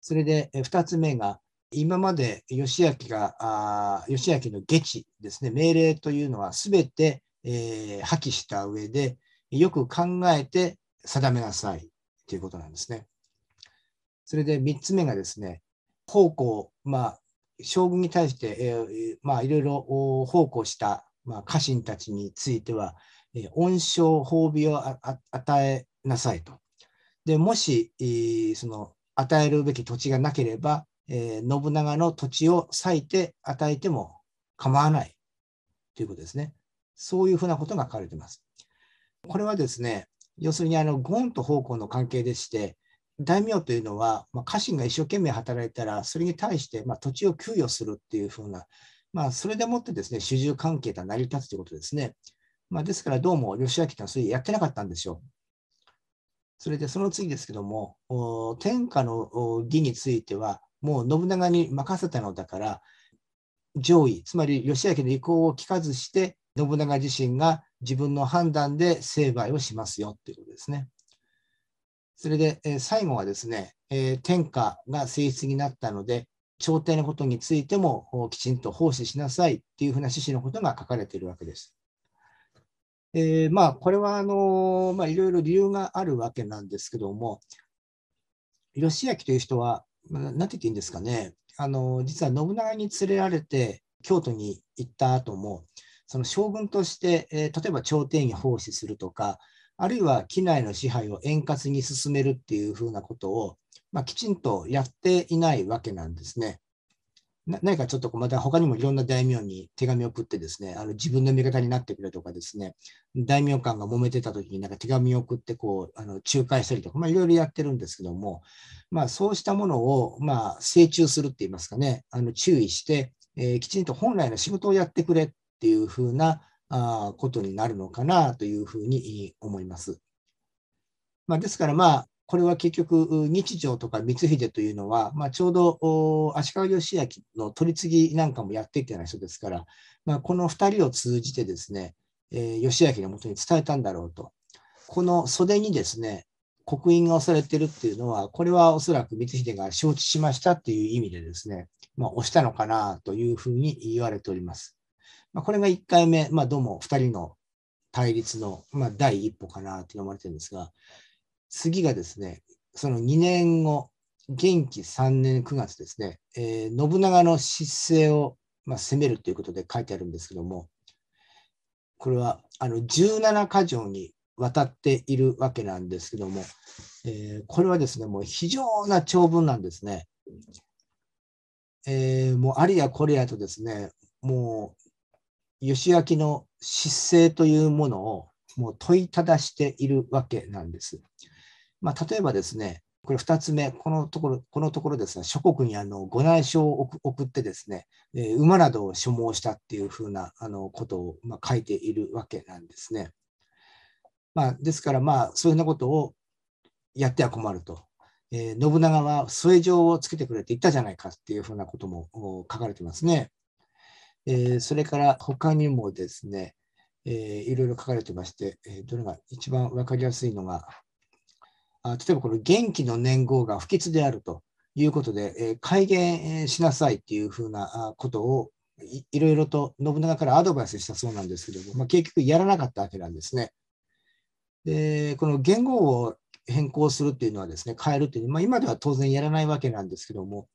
それで2つ目が、今まで義明が、義明の下地ですね、命令というのはすべて、えー、破棄した上で、よく考えて定めなさいということなんですね。それで3つ目がですね、奉公、まあ、将軍に対して、えー、まあ、いろいろ奉公した、まあ、家臣たちについては、えー、恩賞褒美を与えなさいと。でもし、えー、その与えるべき土地がなければ、えー、信長の土地を割いて与えても構わないということですね。そういうふうなことが書かれています。これはですね、要するにあのゴンと奉公の関係でして、大名というのは、まあ、家臣が一生懸命働いたら、それに対して、まあ、土地を給与するっていうふうな、まあ、それでもってですね、主従関係が成り立つということですね。まあ、ですから、どうも義明いうのはそれやってなかったんでしょう。それで、その次ですけども、天下の義については、もう信長に任せたのだから、上位、つまり義明の意向を聞かずして、信長自身が自分の判断で成敗をしますよということですね。それで、え最後はですね、え天下が性質になったので、朝廷のことについてもきちんと奉仕しなさいっていうふうな趣旨のことが書かれているわけです。えー、まあ、これはあの、まあ、いろいろ理由があるわけなんですけども、義明という人は、なんて言っていいんですかね、あの実は信長に連れられて京都に行った後も、その将軍として、えー、例えば朝廷に奉仕するとか、あるいは機内の支配を円滑に進めるっていうふうなことを、まあ、きちんとやっていないわけなんですね。何かちょっとまた他にもいろんな大名に手紙を送ってですね、あの自分の味方になってくれとかですね、大名間が揉めてた時になんか手紙を送ってこうあの仲介したりとか、まあ、いろいろやってるんですけども、まあ、そうしたものを、まあ、請中するって言いますかね、あの注意して、えー、きちんと本来の仕事をやってくれっていうふうなあことになるのかなというふうに思います。まあ、ですから、まあ、これは結局、日常とか光秀というのは、まあ、ちょうど足利義明の取り次ぎなんかもやってきうな人ですから、まあ、この2人を通じてですね、え義明のもとに伝えたんだろうと。この袖にですね、刻印が押されてるっていうのは、これはおそらく光秀が承知しましたっていう意味でですね、まあ、押したのかなというふうに言われております。まあ、これが1回目、まあ、どうも2人の対立の、まあ、第一歩かなって思われてるんですが、次がですね、その2年後、元気3年9月ですね、えー、信長の失勢を、まあ、攻めるということで書いてあるんですけども、これはあの17か条に渡っているわけなんですけども、えー、これはですね、もう非常な長文なんですね。えー、もうありやこれやとですね、もう義明の失勢というものをもう問いただしているわけなんです。まあ、例えばですね、これ2つ目、このところこのところですね、諸国にあのご内証を送ってですね、えー、馬などを所望したっていうふうなあのことを、まあ、書いているわけなんですね。まあ、ですから、まあ、そういうようなことをやっては困ると。えー、信長は添え状をつけてくれって言ったじゃないかっていうふうなことも書かれてますね。えー、それから他にもですね、えー、いろいろ書かれてまして、えー、どれが一番分かりやすいのが、あ例えばこの元気の年号が不吉であるということで、えー、改元しなさいっていうふうなことをいろいろと信長からアドバイスしたそうなんですけども、まあ、結局やらなかったわけなんですね。でこの元号を変更するっていうのはですね変えるっていう、まあ、今では当然やらないわけなんですけども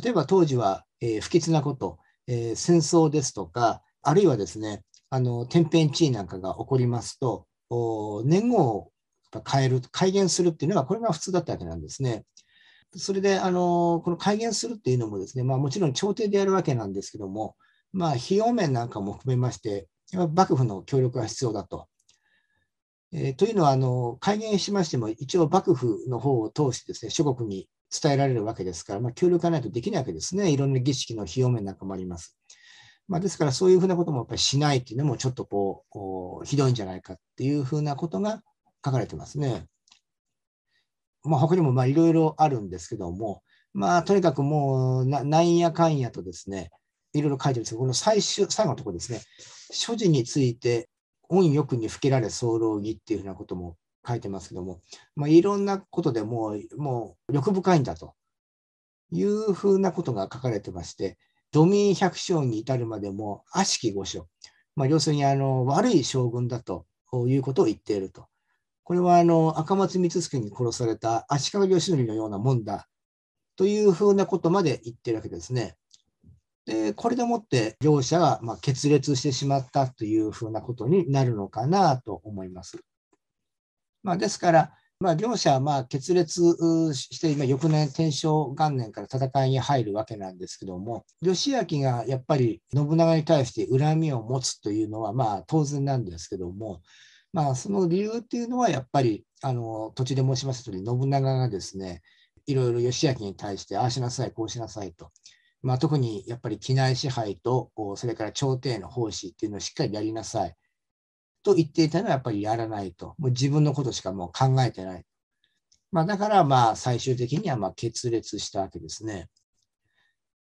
例えば当時は、えー、不吉なことえー、戦争ですとか、あるいはですね、あの天変地異なんかが起こりますと、年号を変える、改元するっていうのが、これが普通だったわけなんですね。それで、あのこの改元するっていうのもですね、まあ、もちろん朝廷でやるわけなんですけども、まあ、費用面なんかも含めまして、幕府の協力が必要だと。えー、というのはあの、改元しましても、一応幕府の方を通してですね、諸国に伝えられるわけですから、まあ、協力がないとできないわけですね。いろんな儀式の費用面なんかもあります。まあ、ですから、そういうふうなこともやっぱりしないっていうのも、ちょっとこう、ひどいんじゃないかっていうふうなことが書かれてますね。まあ、他にもまあいろいろあるんですけども、まあ、とにかくもうな、なんやかんやとですね、いろいろ書いてるんですけど、この最終、最後のところですね、所持について、運欲にふけられ候儀っていうふうなことも書いてますけども、まあ、いろんなことでもう、もう欲深いんだというふうなことが書かれてまして、ドミー百姓に至るまでも悪しき御所、まあ、要するにあの悪い将軍だということを言っていると。これはあの赤松光助に殺された足利義則のようなもんだというふうなことまで言ってるわけですね。でこれでもって両者がま決裂してしまったというふうなことになるのかなと思います。まあ、ですから、まあ、両者はまあ決裂して今翌年天正元年から戦いに入るわけなんですけども義明がやっぱり信長に対して恨みを持つというのはまあ当然なんですけども、まあ、その理由っていうのはやっぱりあの土地で申しましたおり信長がですねいろいろ義明に対してああしなさいこうしなさいと。まあ、特にやっぱり機内支配とそれから朝廷の奉仕っていうのをしっかりやりなさい。と言っていたのはやっぱりやらないと。もう自分のことしかもう考えてない。まあ、だからまあ最終的にはま決裂したわけですね。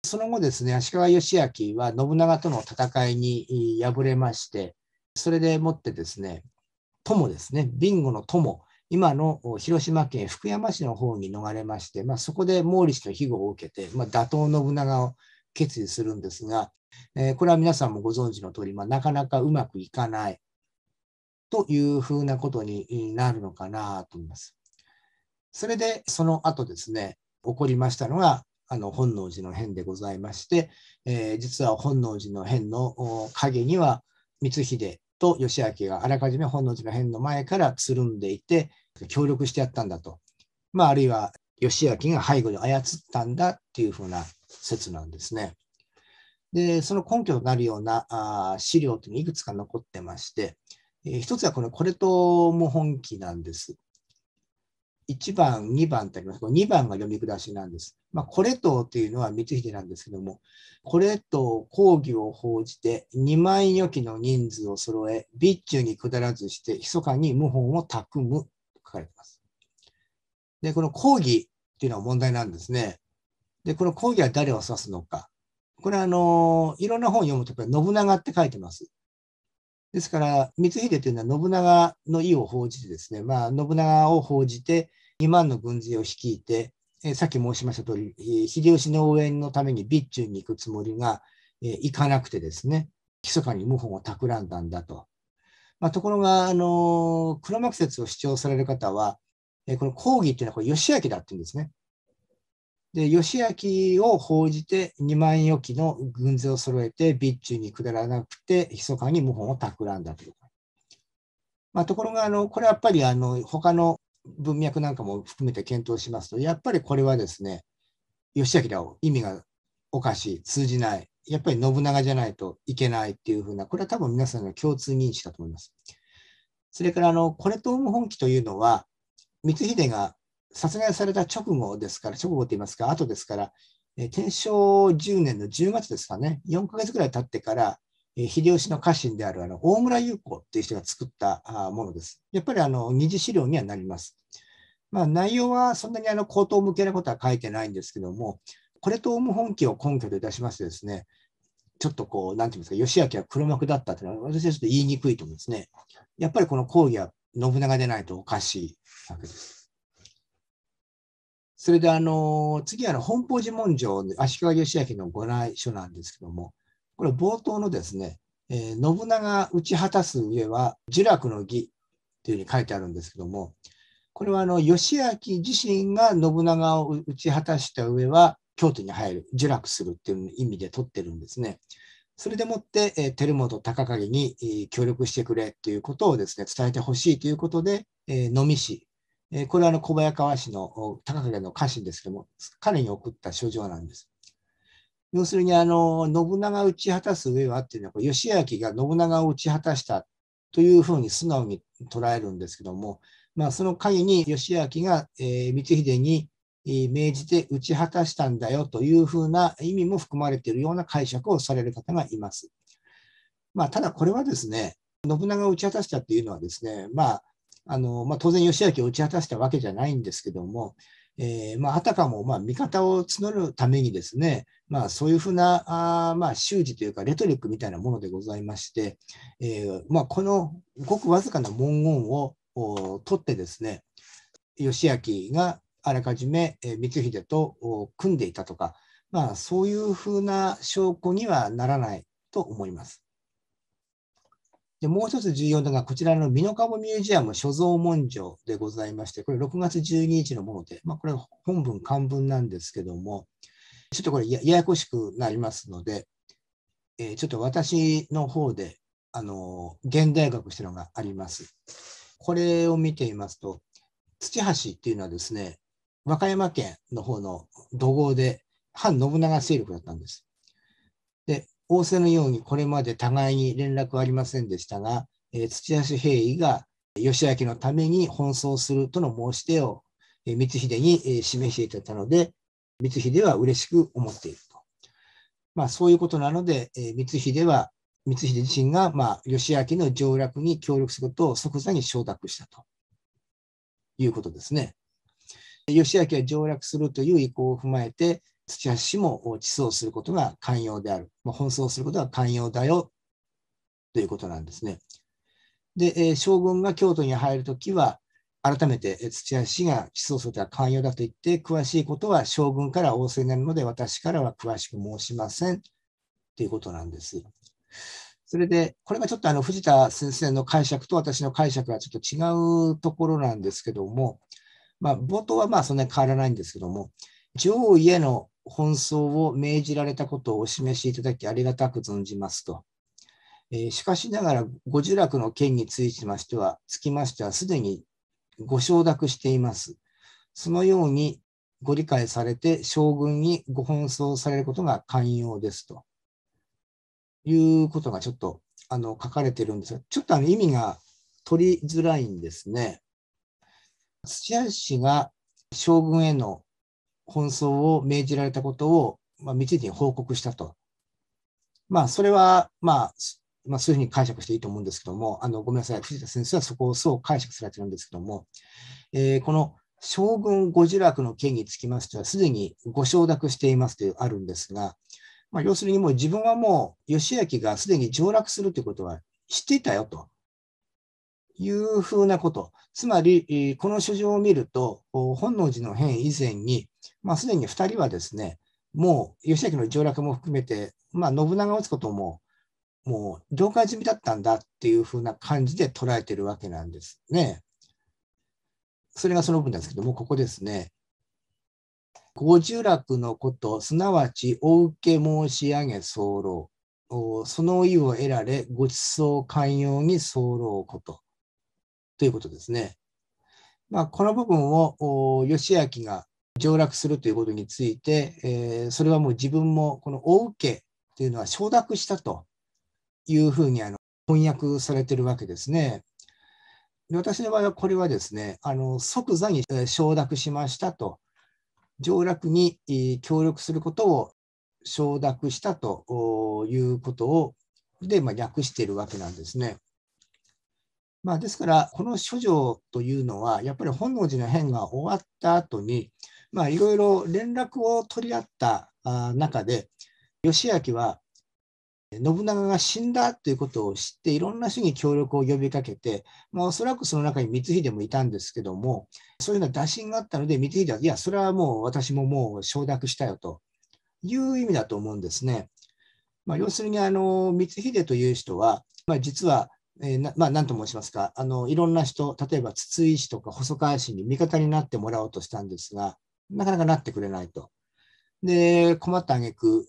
その後ですね、足利義明は信長との戦いに敗れまして、それでもってですね、友ですね、ビンゴの友、今の広島県福山市の方に逃れまして、まあ、そこで毛利氏の庇護を受けて、まあ、打倒信長を決意するんですが、えー、これは皆さんもご存知の通り、まあ、なかなかうまくいかない。というふうなことになるのかなと思います。それで、その後ですね、起こりましたのが、あの本能寺の変でございまして、えー、実は本能寺の変の陰には光秀と義明があらかじめ本能寺の変の前からつるんでいて協力してやったんだと、まあ、あるいは義明が背後に操ったんだっていうふうな説なんですね。でその根拠となるようなあ資料というのがいくつか残ってましてえー、一つはこれ、これとも本記なんです。1番、2番ってあります。こ2番が読み下しなんです。まあ、これとていうのは光秀なんですけども、これと講義を報じて、2万余きの人数を揃え、備中に下らずして、密かに謀反を託むと書かれています。で、この講義っていうのは問題なんですね。で、この講義は誰を指すのか。これは、あの、いろんな本を読むと、これ、信長って書いてます。ですから、光秀というのは信長の意を報じてですね、まあ、信長を報じて、2万の軍勢を率いて、えさっき申しました通り、秀吉の応援のために備中に行くつもりが、え行かなくてですね、密かに謀反を企んだんだと。まあ、ところが、あの黒幕説を主張される方は、えこの抗議というのはこれ義明だっていうんですね。で、義明を報じて2万余機の軍勢を揃えて、備中に下らなくて、密かに謀反を企んだという。まあ、ところが、あのこれやっぱりあの他の文脈なんかも含めて検討しますと、やっぱりこれはですね、義明だを意味がおかしい、通じない、やっぱり信長じゃないといけないっていうふうな、これは多分皆さんの共通認識だと思います。それからあの、これと謀反記というのは、光秀が殺害された直後ですから、直後といいますか、後ですから、え天正10年の10月ですかね、4ヶ月ぐらい経ってから、え秀吉の家臣であるあの大村優子という人が作ったあものです。やっぱりあの二次資料にはなります。まあ、内容はそんなにあの口頭向けなことは書いてないんですけども、これとオウム本気を根拠といたしましてですね、ちょっとこう、なんていうんですか、義明は黒幕だったというのは、私はちょっと言いにくいと思うんですね。やっぱりこの講義は信長でないとおかしいわけです。それであの次あの本法寺文書足利義明のご内書なんですけどもこれ冒頭のですね、えー、信長打ち果たす上は呪楽の儀というふうに書いてあるんですけどもこれはあの義明自身が信長を打ち果たした上は京都に入る呪楽するっていう意味で取ってるんですね。それでもって、えー、照本隆景に、えー、協力してくれということをですね伝えてほしいということで、えー、能えこれはあの小早川氏の高影の家臣ですけども、彼に送った書状なんです。要するにあの信長を打ち果たす上はっていうのは、義明が信長を打ち果たしたというふうに素直に捉えるんですけども、まあ、その陰に義明が、え光秀に命じて打ち果たしたんだよというふうな意味も含まれているような解釈をされる方がいます。まあ、ただこれはですね、信長を打ち果たしたっていうのはですね、まあ、あのまあ、当然義明を打ち果たしたわけじゃないんですけども、えーまあ、あたかもまあ味方を募るためにですね、まあ、そういうふうなあ、まあ、習字というかレトリックみたいなものでございまして、えーまあ、このごくわずかな文言を取ってですね義明があらかじめ光秀と組んでいたとか、まあ、そういうふうな証拠にはならないと思います。で、もう一つ重要なのが、こちらの美濃加茂ミュージアム所蔵文書でございまして、これ6月12日のもので、まあ、これ本文、漢文なんですけども、ちょっとこれややこしくなりますので、えー、ちょっと私の方で、あの現代学したのがあります。これを見ていますと、土橋っていうのはですね、和歌山県の方の土豪で、反信長勢力だったんです。仰せのようにこれまで互いに連絡はありませんでしたが、えー、土橋平伊が義明のために奔走するとの申し出を、えー、光秀に、えー、示していたので、光秀は嬉しく思っていると。まあ、そういうことなので、えー、光秀は、光秀自身が、まあ、義明の上洛に協力することを即座に承諾したということですね。義明は上洛するという意向を踏まえて、土橋氏も地層することが寛容である、まあ、奔走することが寛容だよということなんですね。で、えー、将軍が京都に入るときは、改めて土屋氏がすることは寛容だと言って、詳しいことは将軍から仰せになるので、私からは詳しく申しませんということなんです。それで、これがちょっとあの藤田先生の解釈と私の解釈はちょっと違うところなんですけども、まあ、冒頭はまあそんなに変わらないんですけども、上位への奔走を命じられたことをお示しいただきありがたく存じますと。えしかしながら、ご呪落の件についてましては、つきましては、すでにご承諾しています。そのようにご理解されて、将軍にご奔走されることが寛容ですと。いうことがちょっとあの書かれてるんですが、ちょっとあの意味が取りづらいんですね。土屋氏が将軍への奔走を命じられたことを、まあ、道に報告したと。まあ、それは、まあ、まあ、そういうふうに解釈していいと思うんですけども、あのごめんなさい、藤田先生はそこをそう解釈されてるんですけども、えー、この将軍五自楽の件につきましては、すでにご承諾していますというあるんですが、まあ、要するにもう自分はもう義明がすでに上洛するということは知っていたよと。いうふうなこと。つまり、この書状を見ると、本能寺の変以前に、まあ、すでに2人はですね、もう義明の上洛も含めて、まあ、信長を打つことも、もう了解済みだったんだっていうふうな感じで捉えてるわけなんですね。それがその分なんですけども、ここですね。五十楽のこと、すなわちお受け申し上げ候。その意を得られ、ごちそう寛容に候こと。ということですね。まあ、この部分を義明が上洛するということについて、えー、それはもう自分もこの大受けというのは承諾したというふうにあの翻訳されてるわけですね。私の場合はこれはですね、あの即座に承諾しましたと、上洛に協力することを承諾したということをで、まあ、略しているわけなんですね。まあ、ですから、この処女というのは、やっぱり本能寺の変が終わった後に、いろいろ連絡を取り合った中で、義明は信長が死んだということを知って、いろんな人に協力を呼びかけて、まあ、おそらくその中に光秀もいたんですけども、そういうような打診があったので、光秀は、いや、それはもう私ももう承諾したよという意味だと思うんですね。まあ、要するにあの光秀という人は、まあ、実はえー、なまあ、なんと申しますかあの、いろんな人、例えば筒井氏とか細川氏に味方になってもらおうとしたんですが、なかなかなってくれないと。で、困った挙句、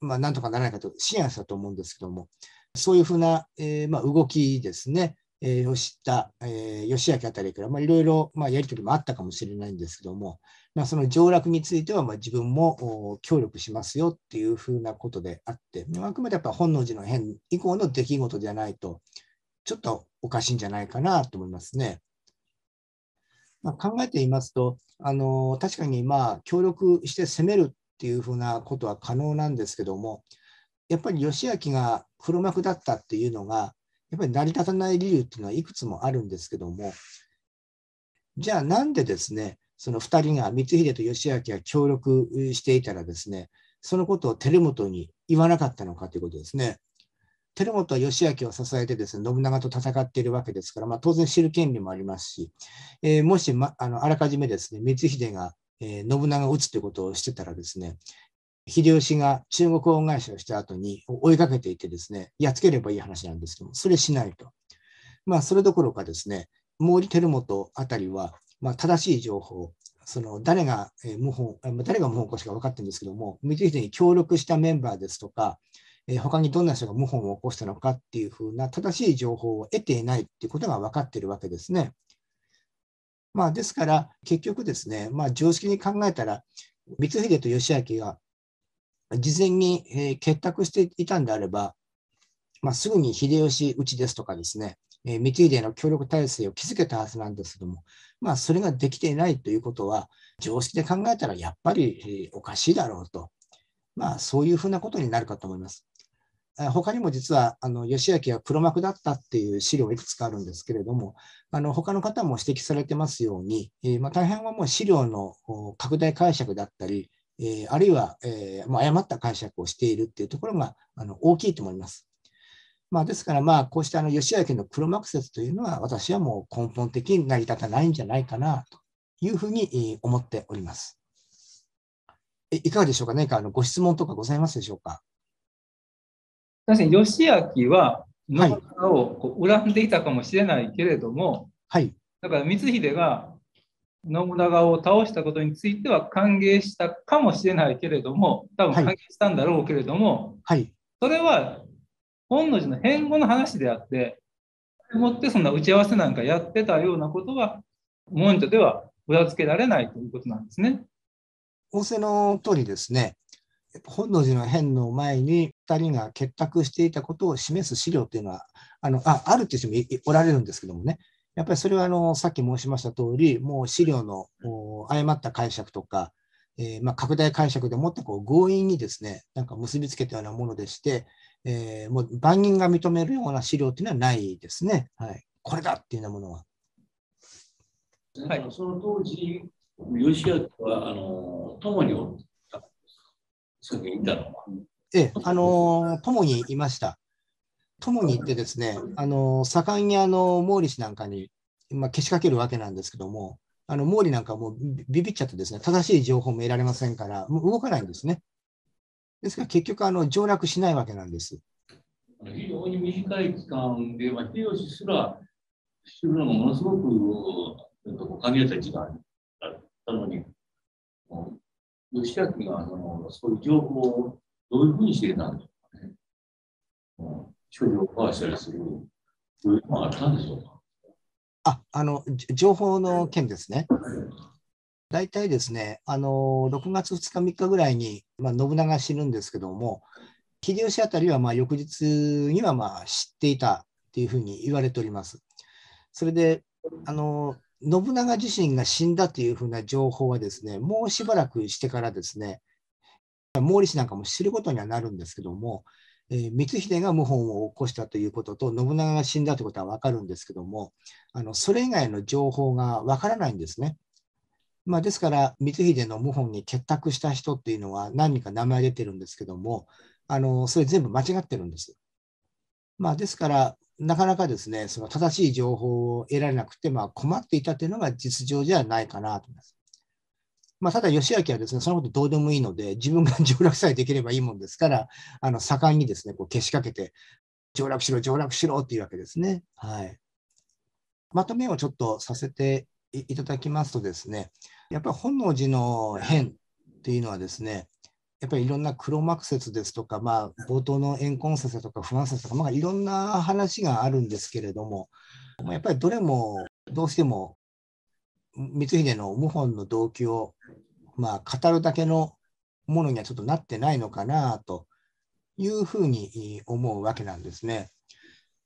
まあ、なんとかならないかと支援したと思うんですけども、そういうふうな、えー、まあ、動きですね、えー、を知った、えー、吉明あたりから、まあ、いろいろ、まあ、やり取りもあったかもしれないんですけども、まあ、その上洛については、まあ、自分も協力しますよっていうふうなことであって、あくまでやっぱ本能寺の変以降の出来事じゃないと、ちょっとおかしいんじゃないかなと思いますね。まあ、考えてみますと、あの確かにまあ協力して攻めるっていうふうなことは可能なんですけども、やっぱり義明が黒幕だったっていうのが、やっぱり成り立たない理由っていうのはいくつもあるんですけども、じゃあなんでですね、その2人が光秀と義明が協力していたらですね、そのことを照本に言わなかったのかということですね。輝元義明を支えてですね、信長と戦っているわけですから、まあ、当然知る権利もありますし、えー、もし、ま、あのあらかじめですね、光秀が、えー、信長を討つということをしてたらですね、秀吉が中国恩返しをした後に追いかけていてですね、やっつければいい話なんですけども、それしないと。まあ、それどころかですね、毛利輝元あたりは、まあ、正しい情報、その誰が謀反、誰が謀反かしか分かってるんですけども、光秀に協力したメンバーですとか、えー、他にどんな人が謀反を起こしたのかっていうふうな正しい情報を得ていないっていうことが分かっているわけですね。まあ、ですから、結局ですね、まあ、常識に考えたら、光秀と義明が事前に、え結託していたんであれば、まあ、すぐに秀吉うちですとかですね、えー、光秀の協力体制を築けたはずなんですけども、まあ、それができていないということは、常識で考えたらやっぱり、えおかしいだろうと、まあ、そういうふうなことになるかと思います。他にも実は、あの、義明は黒幕だったっていう資料いくつかあるんですけれども、あの、他の方も指摘されてますように、えー、まあ、大半はもう資料の拡大解釈だったり、えー、あるいは、えー、ま誤った解釈をしているっていうところが、あの、大きいと思います。まあ、ですから、まあ、こうしたあの、吉明の黒幕説というのは、私はもう根本的に成り立たないんじゃないかな、というふうに思っております。いかがでしょうか何かあのご質問とかございますでしょうか確かに義明は信長をこう恨んでいたかもしれないけれども、はい、だから光秀が信長を倒したことについては歓迎したかもしれないけれども多分歓迎したんだろうけれども、はい、それは本能寺の変後の話であってもってそんな打ち合わせなんかやってたようなことは文書では裏付けられないということなんですね。仰せの通りですね。本能寺の変の前に2人が結託していたことを示す資料というのはあのああるという人もおられるんですけどもね、やっぱりそれはあのさっき申しました通り、もう資料の誤った解釈とか、えー、まあ、拡大解釈でもってこう強引にですねなんか結びつけたようなものでして、えー、もう万人が認めるような資料というのはないですね、はい、これだっていうようなものは。はい、その当時、吉明はあの友におっそういたのええ、あのー、友にいました。友に行ってですね、あのー、盛んにあの毛利氏なんかに、まあ、けしかけるわけなんですけども、あの毛利なんかもうビビっちゃってですね、正しい情報も得られませんから、もう動かないんですね。ですから結局あの、上落しないわけなんです。非常に短い期間で、まあ、秀吉すら知るのがものすごく限られた時間だったのに、吉明があのそういう情報をどういうふうにしてたんでしょうかね。商標を壊したりする、どういうのがあったんでしょうか。あ、あの、情報の件ですね。大体ですね、あの、6月2日、3日ぐらいに、まあ、信長死ぬんですけども、秀吉あたりは、まあ、翌日には、まあ、知っていたっていうふうに言われております。それで、あの、信長自身が死んだというふうな情報はですね、もうしばらくしてからですね、毛利氏なんかも知ることにはなるんですけども、えー、光秀が謀反を起こしたということと、信長が死んだということは分かるんですけども、あのそれ以外の情報が分からないんですね。まあ、ですから、光秀の謀反に結託した人っていうのは何人か名前出てるんですけども、あのそれ全部間違ってるんです。まあ、ですから、なかなかですね、その正しい情報を得られなくて、まあ、困っていたというのが実情じゃないかなと思います。まあ、ただ、義明はですね、そのことどうでもいいので、自分が上洛さえできればいいもんですから、あの盛んにですね、こうけしかけて、上洛しろ、上洛しろっていうわけですね。はい。まとめをちょっとさせていただきますとですね、やっぱり本能寺の変っていうのはですね、やっぱりいろんな黒幕説ですとか、まあ、冒頭の怨恨説とか不安説とか、まあ、いろんな話があるんですけれども、やっぱりどれもどうしても光秀の謀反の動機を、まあ、語るだけのものにはちょっとなってないのかなというふうに思うわけなんですね。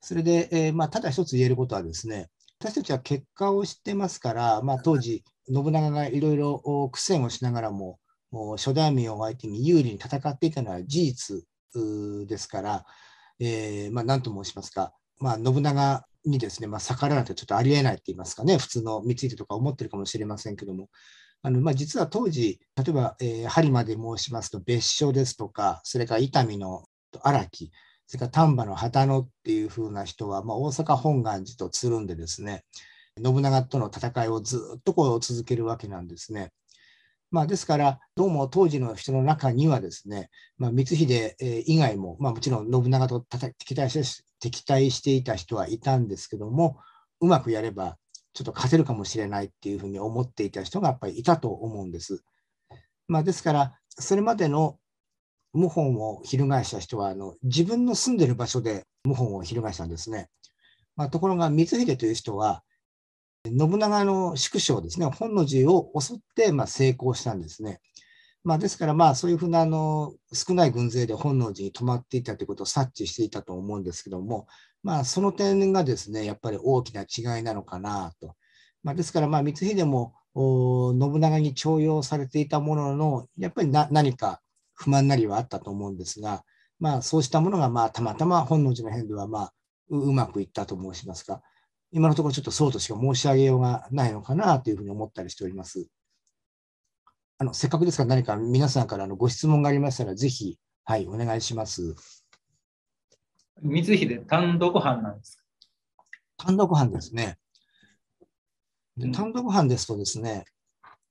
それで、えー、まあ、ただ一つ言えることはですね、私たちは結果を知ってますから、まあ、当時、信長がいろいろ苦戦をしながらも、初代名を相手に有利に戦っていたのは事実ですから、えー、まあ、何と申しますか、まあ、信長にですね、まあ、逆らうなんてちょっとありえないって言いますかね、普通の光秀とか思ってるかもしれませんけども、あのまあ、実は当時、例えば、えー、針まで申しますと別所ですとか、それから伊丹の荒木、それから丹波の旗野っていう風な人は、まあ、大阪本願寺とつるんでですね、信長との戦いをずっとこう続けるわけなんですね。まあ、ですから、どうも当時の人の中にはですね、まあ、光秀以外も、まあ、もちろん信長と敵対して敵対していた人はいたんですけども、うまくやればちょっと勝てるかもしれないっていうふうに思っていた人がやっぱりいたと思うんです。まあ、ですから、それまでの謀反を翻した人はあの自分の住んでる場所で謀反を翻したんですね。まあ、ところが光秀という人は信長の宿将ですね、本能寺を襲って、ま成功したんですね。まあ、ですから、まあ、そういうふうなあの少ない軍勢で本能寺に泊まっていたということを察知していたと思うんですけども、まあ、その点がですね、やっぱり大きな違いなのかなと。まあ、ですから、まあ、光秀も信長に重用されていたものの、やっぱり何か不満なりはあったと思うんですが、まあ、そうしたものが、まあ、たまたま本能寺の変では、まあ、うまくいったと申しますか、今のところちょっとそうとしか申し上げようがないのかなというふうに思ったりしております。あのせっかくですから何か皆さんからのご質問がありましたら、ぜひ、はい、お願いします。光秀、単独犯なんですか単独犯ですね。で単独犯ですとですね、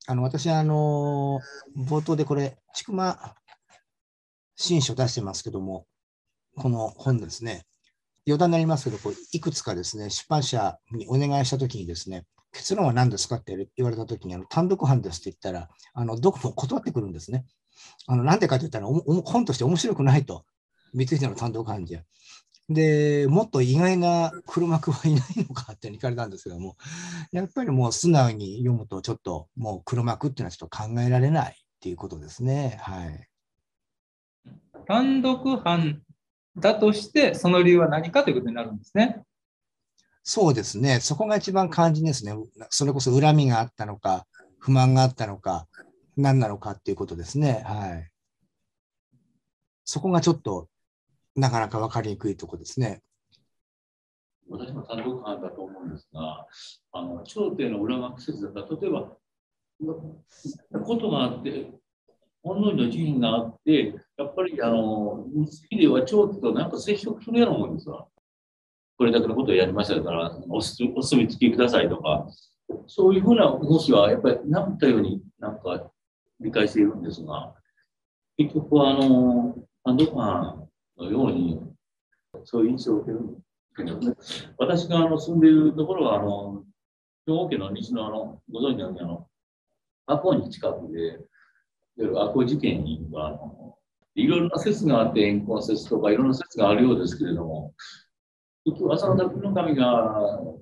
あの私、あの冒頭でこれ、ちくま新書出してますけども、この本ですね。余談になりますけど、こういくつかですね、出版社にお願いしたときにですね、結論は何ですかって言われたときにあの、単独犯ですって言ったら、あのどこも断ってくるんですね。あのなんでかって言ったら、本として面白くないと、三井の単独犯じゃ。で、もっと意外な黒幕はいないのかって聞かれたんですけども、やっぱりもう素直に読むと、ちょっともう黒幕っていうのはちょっと考えられないっていうことですね。はい。単独犯だとして、その理由は何かということになるんですね。そうですね。そこが一番肝心ですね。それこそ恨みがあったのか、不満があったのか、何なのかっていうことですね。はい。そこがちょっと、なかなか分かりにくいとこですね。私も単独犯だと思うんですが、あの頂点の裏学説だった例えば、ことがあって、本能のの順位があって、やっぱりあの、次では長期となんか接触するようなもんですわ。これだけのことをやりましたから、お墨付きくださいとか、そういうふうな動きは、やっぱりなったようになんか理解しているんですが、結局はあの、ハンドファンのように、そういう印象を受けるんですけど、私があの住んでいるところは、あの、兵庫県の西のあの、ご存知のように、あの、箱に近くで、わゆる事件には、いろんな説があって、怨恨説とかいろんな説があるようですけれども、結局、浅野匠の神が、あの、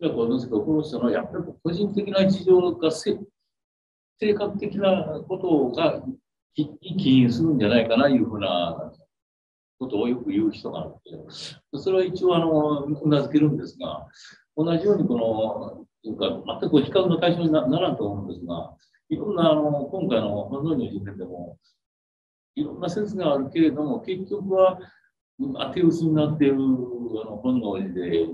平子の輔を殺したのは、やっぱり個人的な事情が性格的なことが起因するんじゃないかな、いうふうなことをよく言う人があって、それは一応、あの、うなずけるんですが、同じように、この、というか、全く比較の対象にならんと思うんですが、いろんなあの今回の本能寺の事件でもいろんな説があるけれども結局は当て薄になっているあの本能寺で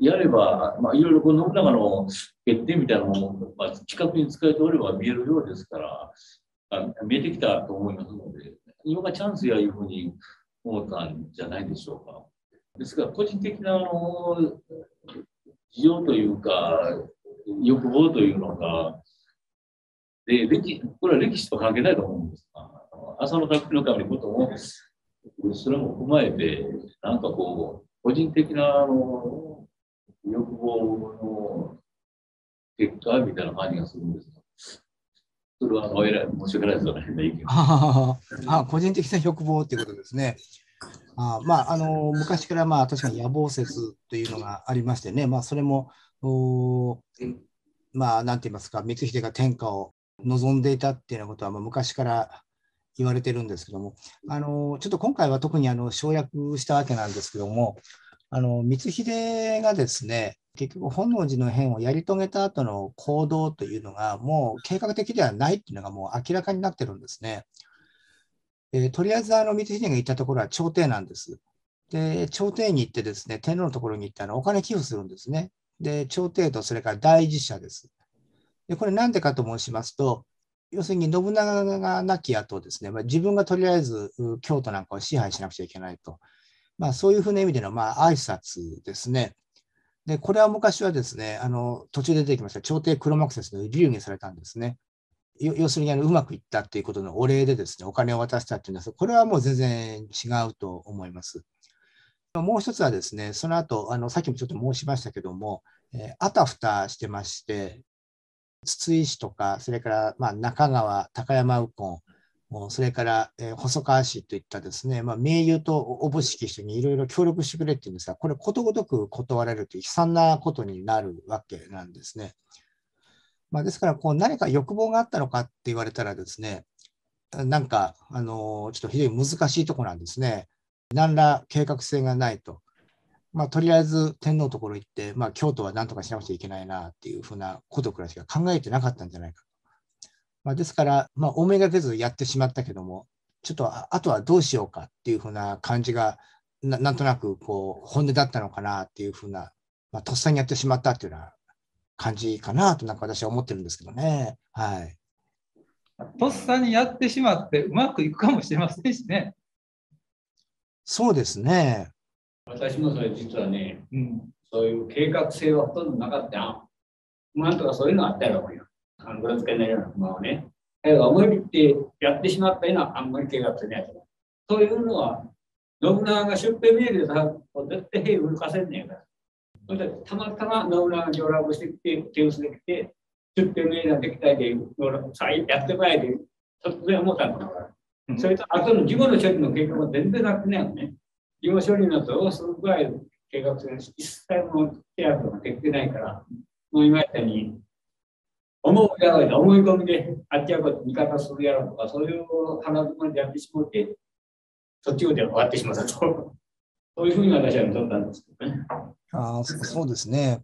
やれば、まあ、いろいろこの信長の決点みたいなものを、まあ、近くに使えておれば見えるようですからあ見えてきたと思いますので今がチャンスやいうふうに思ったんじゃないでしょうか。ですから個人的なあの事情というか欲望というのがで、歴これは歴史と関係ないと思うんですが、浅野拓ののことも、それも踏まえて、なんかこう、個人的なあの欲望の結果みたいな感じがするんですが、それはあの偉い、申し訳ないですよね、ああ個人的な欲望っていうことですね。あまあ、あの昔から、まあ、確かに野望説というのがありましてね、まあ、それもお、まあ、なんて言いますか、光秀が天下を望んでいたっていうようなことは昔から言われてるんですけども、あのちょっと今回は特にあの省略したわけなんですけども、あの光秀がですね、結局本能寺の変をやり遂げた後の行動というのがもう計画的ではないっていうのがもう明らかになってるんですね。えー、とりあえずあの光秀が行ったところは朝廷なんです。で、朝廷に行ってですね、天皇のところに行ってのお金寄付するんですね。で、朝廷とそれから大一者です。でこれなんでかと申しますと、要するに信長が亡き後ですね、まあ、自分がとりあえず京都なんかを支配しなくちゃいけないと、まあ、そういうふうな意味でのまあ挨拶ですね。で、これは昔はですね、あの途中で出てきました、朝廷黒幕説の流儀されたんですね。要するにあのうまくいったということのお礼でですね、お金を渡したというのは、これはもう全然違うと思います。もう一つはですね、その後、あのさっきもちょっと申しましたけども、えー、あたふたしてまして、筒井市とか、それからまあ中川、高山右近、それから細川市といったですね、まあ、名優とおぼしき人にいろいろ協力してくれっていうんですが、これことごとく断られるという悲惨なことになるわけなんですね。まあ、ですからこう、何か欲望があったのかって言われたらですね、なんか、あのちょっと非常に難しいとこなんですね。何ら計画性がないと。まあ、とりあえず天皇のところ行って、まあ、京都は何とかしなくちゃいけないなっていうふうなことくらいしか考えてなかったんじゃないかと。まあ、ですから、まあ、おめがけずやってしまったけども、ちょっとあとはどうしようかっていうふうな感じがな、なんとなくこう本音だったのかなっていうふうな、まあ、とっさにやってしまったっていうような感じかなと、なんか私は思ってるんですけどね。はい、とっさにやってしまって、うまくいくかもしれませんしね。そうですね。私もそれ実はね、うん、そういう計画性はほとんどなかったよ。不んとかそういうのあったら、俺は。あんぐらつけないような不満をね。だけど、思い切ってやってしまったような、あんまり計画性ないつそういうのは、信長が出兵見えるでさ、絶対兵を動かせんねやから。それたまたま信長が上洛してきて、手薄できて、出兵見えができたいで、さあ、やってまいで、突然思ったんだから。それと、あとの事後の処理の計画も全然なくないよね。事務処理のそのぐらい計画する一切も手当ができてないから、もう今言ったように、思うやろうや、思い込みであっちやこと味方するやろうとか、そういう鼻づまりでやってしまって、途中で終わってしまったと。そういうふうに私は見とったんですけどね。あそうですね。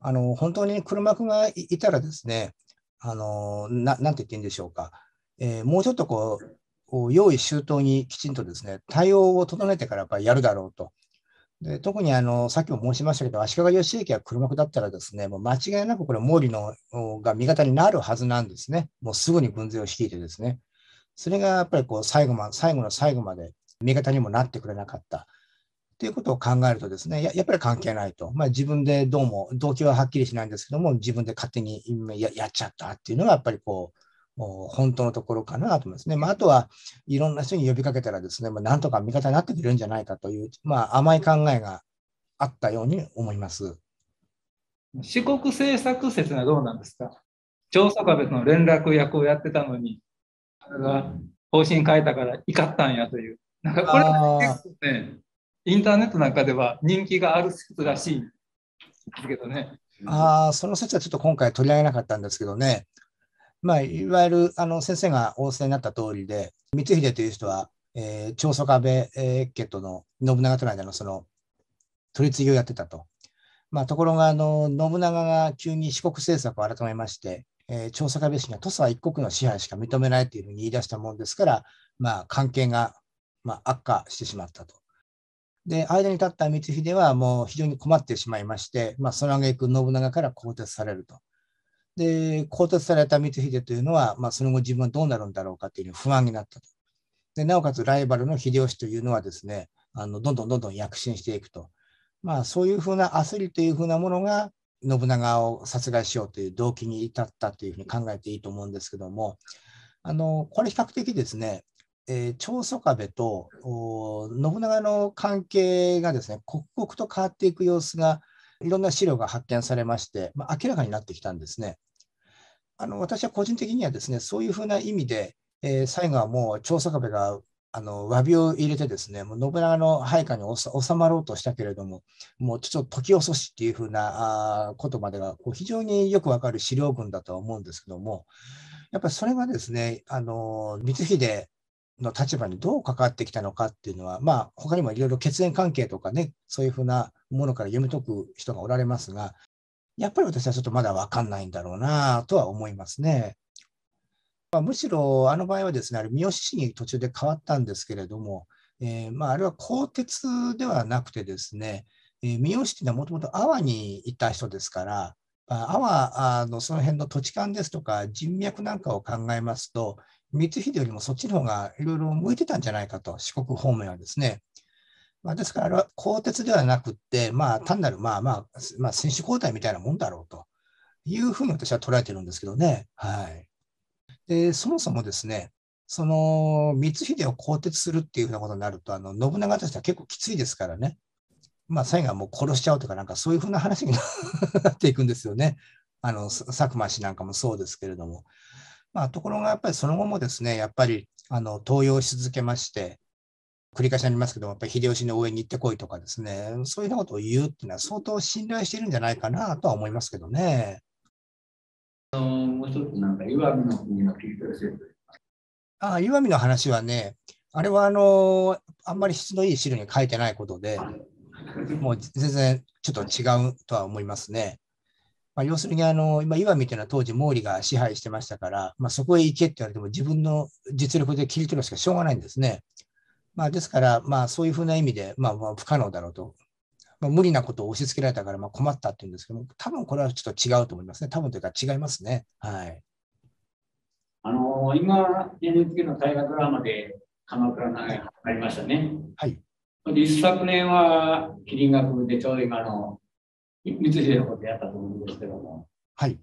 あの本当に黒幕がいたらですね、あのななんて言っていいんでしょうか、えー、もうちょっとこう用意周到にきちんとですね、対応を整えてからやっぱりやるだろうと。で特にあのさっきも申しましたけど、足利義行が黒幕だったら、ですねもう間違いなくこれ、毛利のが味方になるはずなんですね、もうすぐに軍勢を率いてですね、それがやっぱりこう最後ま最後の最後まで味方にもなってくれなかった。ということを考えるとですね、やっぱり関係ないと。まあ、自分でどうも、動機ははっきりしないんですけども、自分で勝手にやっちゃったっていうのが、やっぱりこう、本当のところかなと思いますね。まあ、あとはいろんな人に呼びかけたらですね、まあ、なんとか味方になってくれるんじゃないかという、まあ、甘い考えがあったように思います。四国政策説はどうなんですか調査壁の連絡役をやってたのに、あれが方針変えたから怒ったんやという。なんかこれね、インターネットなんかでは人気がある説らしいですけどね。ああ、その説はちょっと今回取り上げなかったんですけどね、まあ、いわゆるあの先生が仰せになった通りで、光秀という人は、えー、長宗我部、え家との信長との間のその取り次ぎをやってたと。まあ、ところがあの信長が急に四国政策を改めまして、えー、長宗我部氏が土佐は一国の支配しか認めないというふうに言い出したもんですから、まあ、関係が、まあ、悪化してしまったと。で間に立った光秀はもう非常に困ってしまいまして、まあ、その挙句信長から更迭されると。で、更迭された光秀というのは、まあ、その後自分はどうなるんだろうかという不安になったと。で、なおかつライバルの秀吉というのはですね、あのどんどんどんどん躍進していくと。まあ、そういうふうな焦りというふうなものが、信長を殺害しようという動機に至ったというふうに考えていいと思うんですけども、あのこれ比較的ですね、えー、長宗我部と信長の関係がですね刻々と変わっていく様子がいろんな資料が発見されまして、まあ、明らかになってきたんですね。あの私は個人的にはですね、そういうふうな意味で、えー、最後はもう長坂部があの詫びを入れてですね、もう信長の配下に収まろうとしたけれども、もうちょっと時遅しっていうふうなあことまでがこう非常によくわかる資料群だとは思うんですけども、やっぱりそれがですね、あの光秀の立場にどう関わってきたのかっていうのは、まあ、他にもいろいろ血縁関係とかね、そういうふうなものから読み解く人がおられますが、やっぱり私はちょっとまだ分かんないんだろうなとは思いますね。まあ、むしろあの場合はですね、あれ三好市に途中で変わったんですけれども、えー、まあ、あれは鋼鉄ではなくてですね、えー、三好っていうのはもともと阿波にいた人ですから、阿波のその辺の土地勘ですとか人脈なんかを考えますと、光秀よりもそっちの方がいろいろ向いてたんじゃないかと、四国方面はですね。まあ、ですから、鋼鉄ではなくて、まあ、単なる、まあまあ、まあ、選手交代みたいなもんだろうというふうに私は捉えてるんですけどね。はい。で、そもそもですね、その、光秀を更迭するっていうふうなことになると、あの、信長としては結構きついですからね。まあ、最後はもう殺しちゃうとか、なんかそういうふうな話に なっていくんですよね。あの、佐久間氏なんかもそうですけれども。まあ、ところがやっぱりその後もですね、やっぱり、あの、登用し続けまして、繰り返しになりますけどやっぱり秀吉の応援に行ってこいとかですね、そういうようなことを言うっていうのは相当信頼してるんじゃないかなとは思いますけどね。あのもう一つなんか、石見の国の聞いてるせああ、石見の話はね、あれはあの、あんまり質のいい資料に書いてないことで、もう全然ちょっと違うとは思いますね。まあ、要するにあの、今、岩見というのは当時毛利が支配してましたから、まあ、そこへ行けって言われても自分の実力で切り取るしかしょうがないんですね。まあ、ですから、まあ、そういうふうな意味で、まあ、まあ不可能だろうと。まあ、無理なことを押し付けられたから、まあ、困ったっていうんですけども、多分これはちょっと違うと思いますね。多分というか違いますね。はい。あのー、今、NHK の大河ドラマで、鎌倉長屋がありましたね。はい。一昨年は、麒麟学でちょうど今の、三菱のことやったと思うんですけども。はい。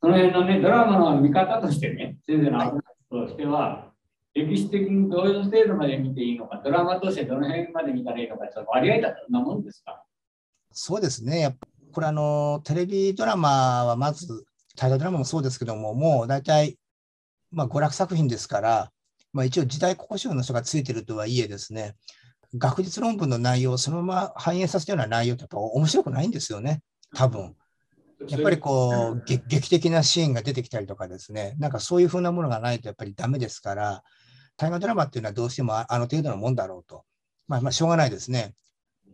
その辺のね、ドラマの見方としてね、先生のアドバイスとしては、はい歴史的にどういう程度まで見ていいのか、ドラマとしてどの辺まで見たらいいのか、ちょっと割合だどんなもんですかそうですね、やっぱこれあの、テレビドラマはまず、大河ドラマもそうですけども、もう大体、まあ、娯楽作品ですから、まあ、一応時代考証の人がついてるとはいえですね、学術論文の内容をそのまま反映させたような内容ってやっぱ面白くないんですよね、多分。やっぱりこう、劇的なシーンが出てきたりとかですね、なんかそういうふうなものがないとやっぱりダメですから、大河ドラマっていうのはどうしてもあの程度のもんだろうと。まあ、まあ、しょうがないですね。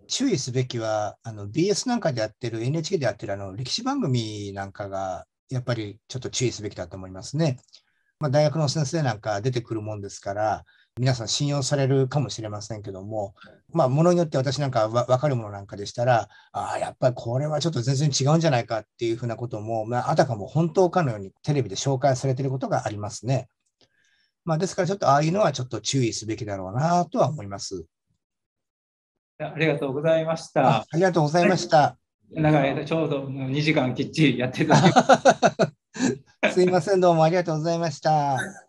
注意すべきは、あの BS なんかでやってる、NHK でやってるあの歴史番組なんかが、やっぱりちょっと注意すべきだと思いますね。まあ、大学の先生なんか出てくるもんですから、皆さん信用されるかもしれませんけども、まあ、ものによって私なんか分かるものなんかでしたら、ああ、やっぱりこれはちょっと全然違うんじゃないかっていうふうなことも、まあ、あたかも本当かのようにテレビで紹介されてることがありますね。まあ、ですから、ちょっとああいうのはちょっと注意すべきだろうなとは思います。ありがとうございました。ありがとうございました。なんかちょうど2時間きっちりやってた。すいません、どうもありがとうございました。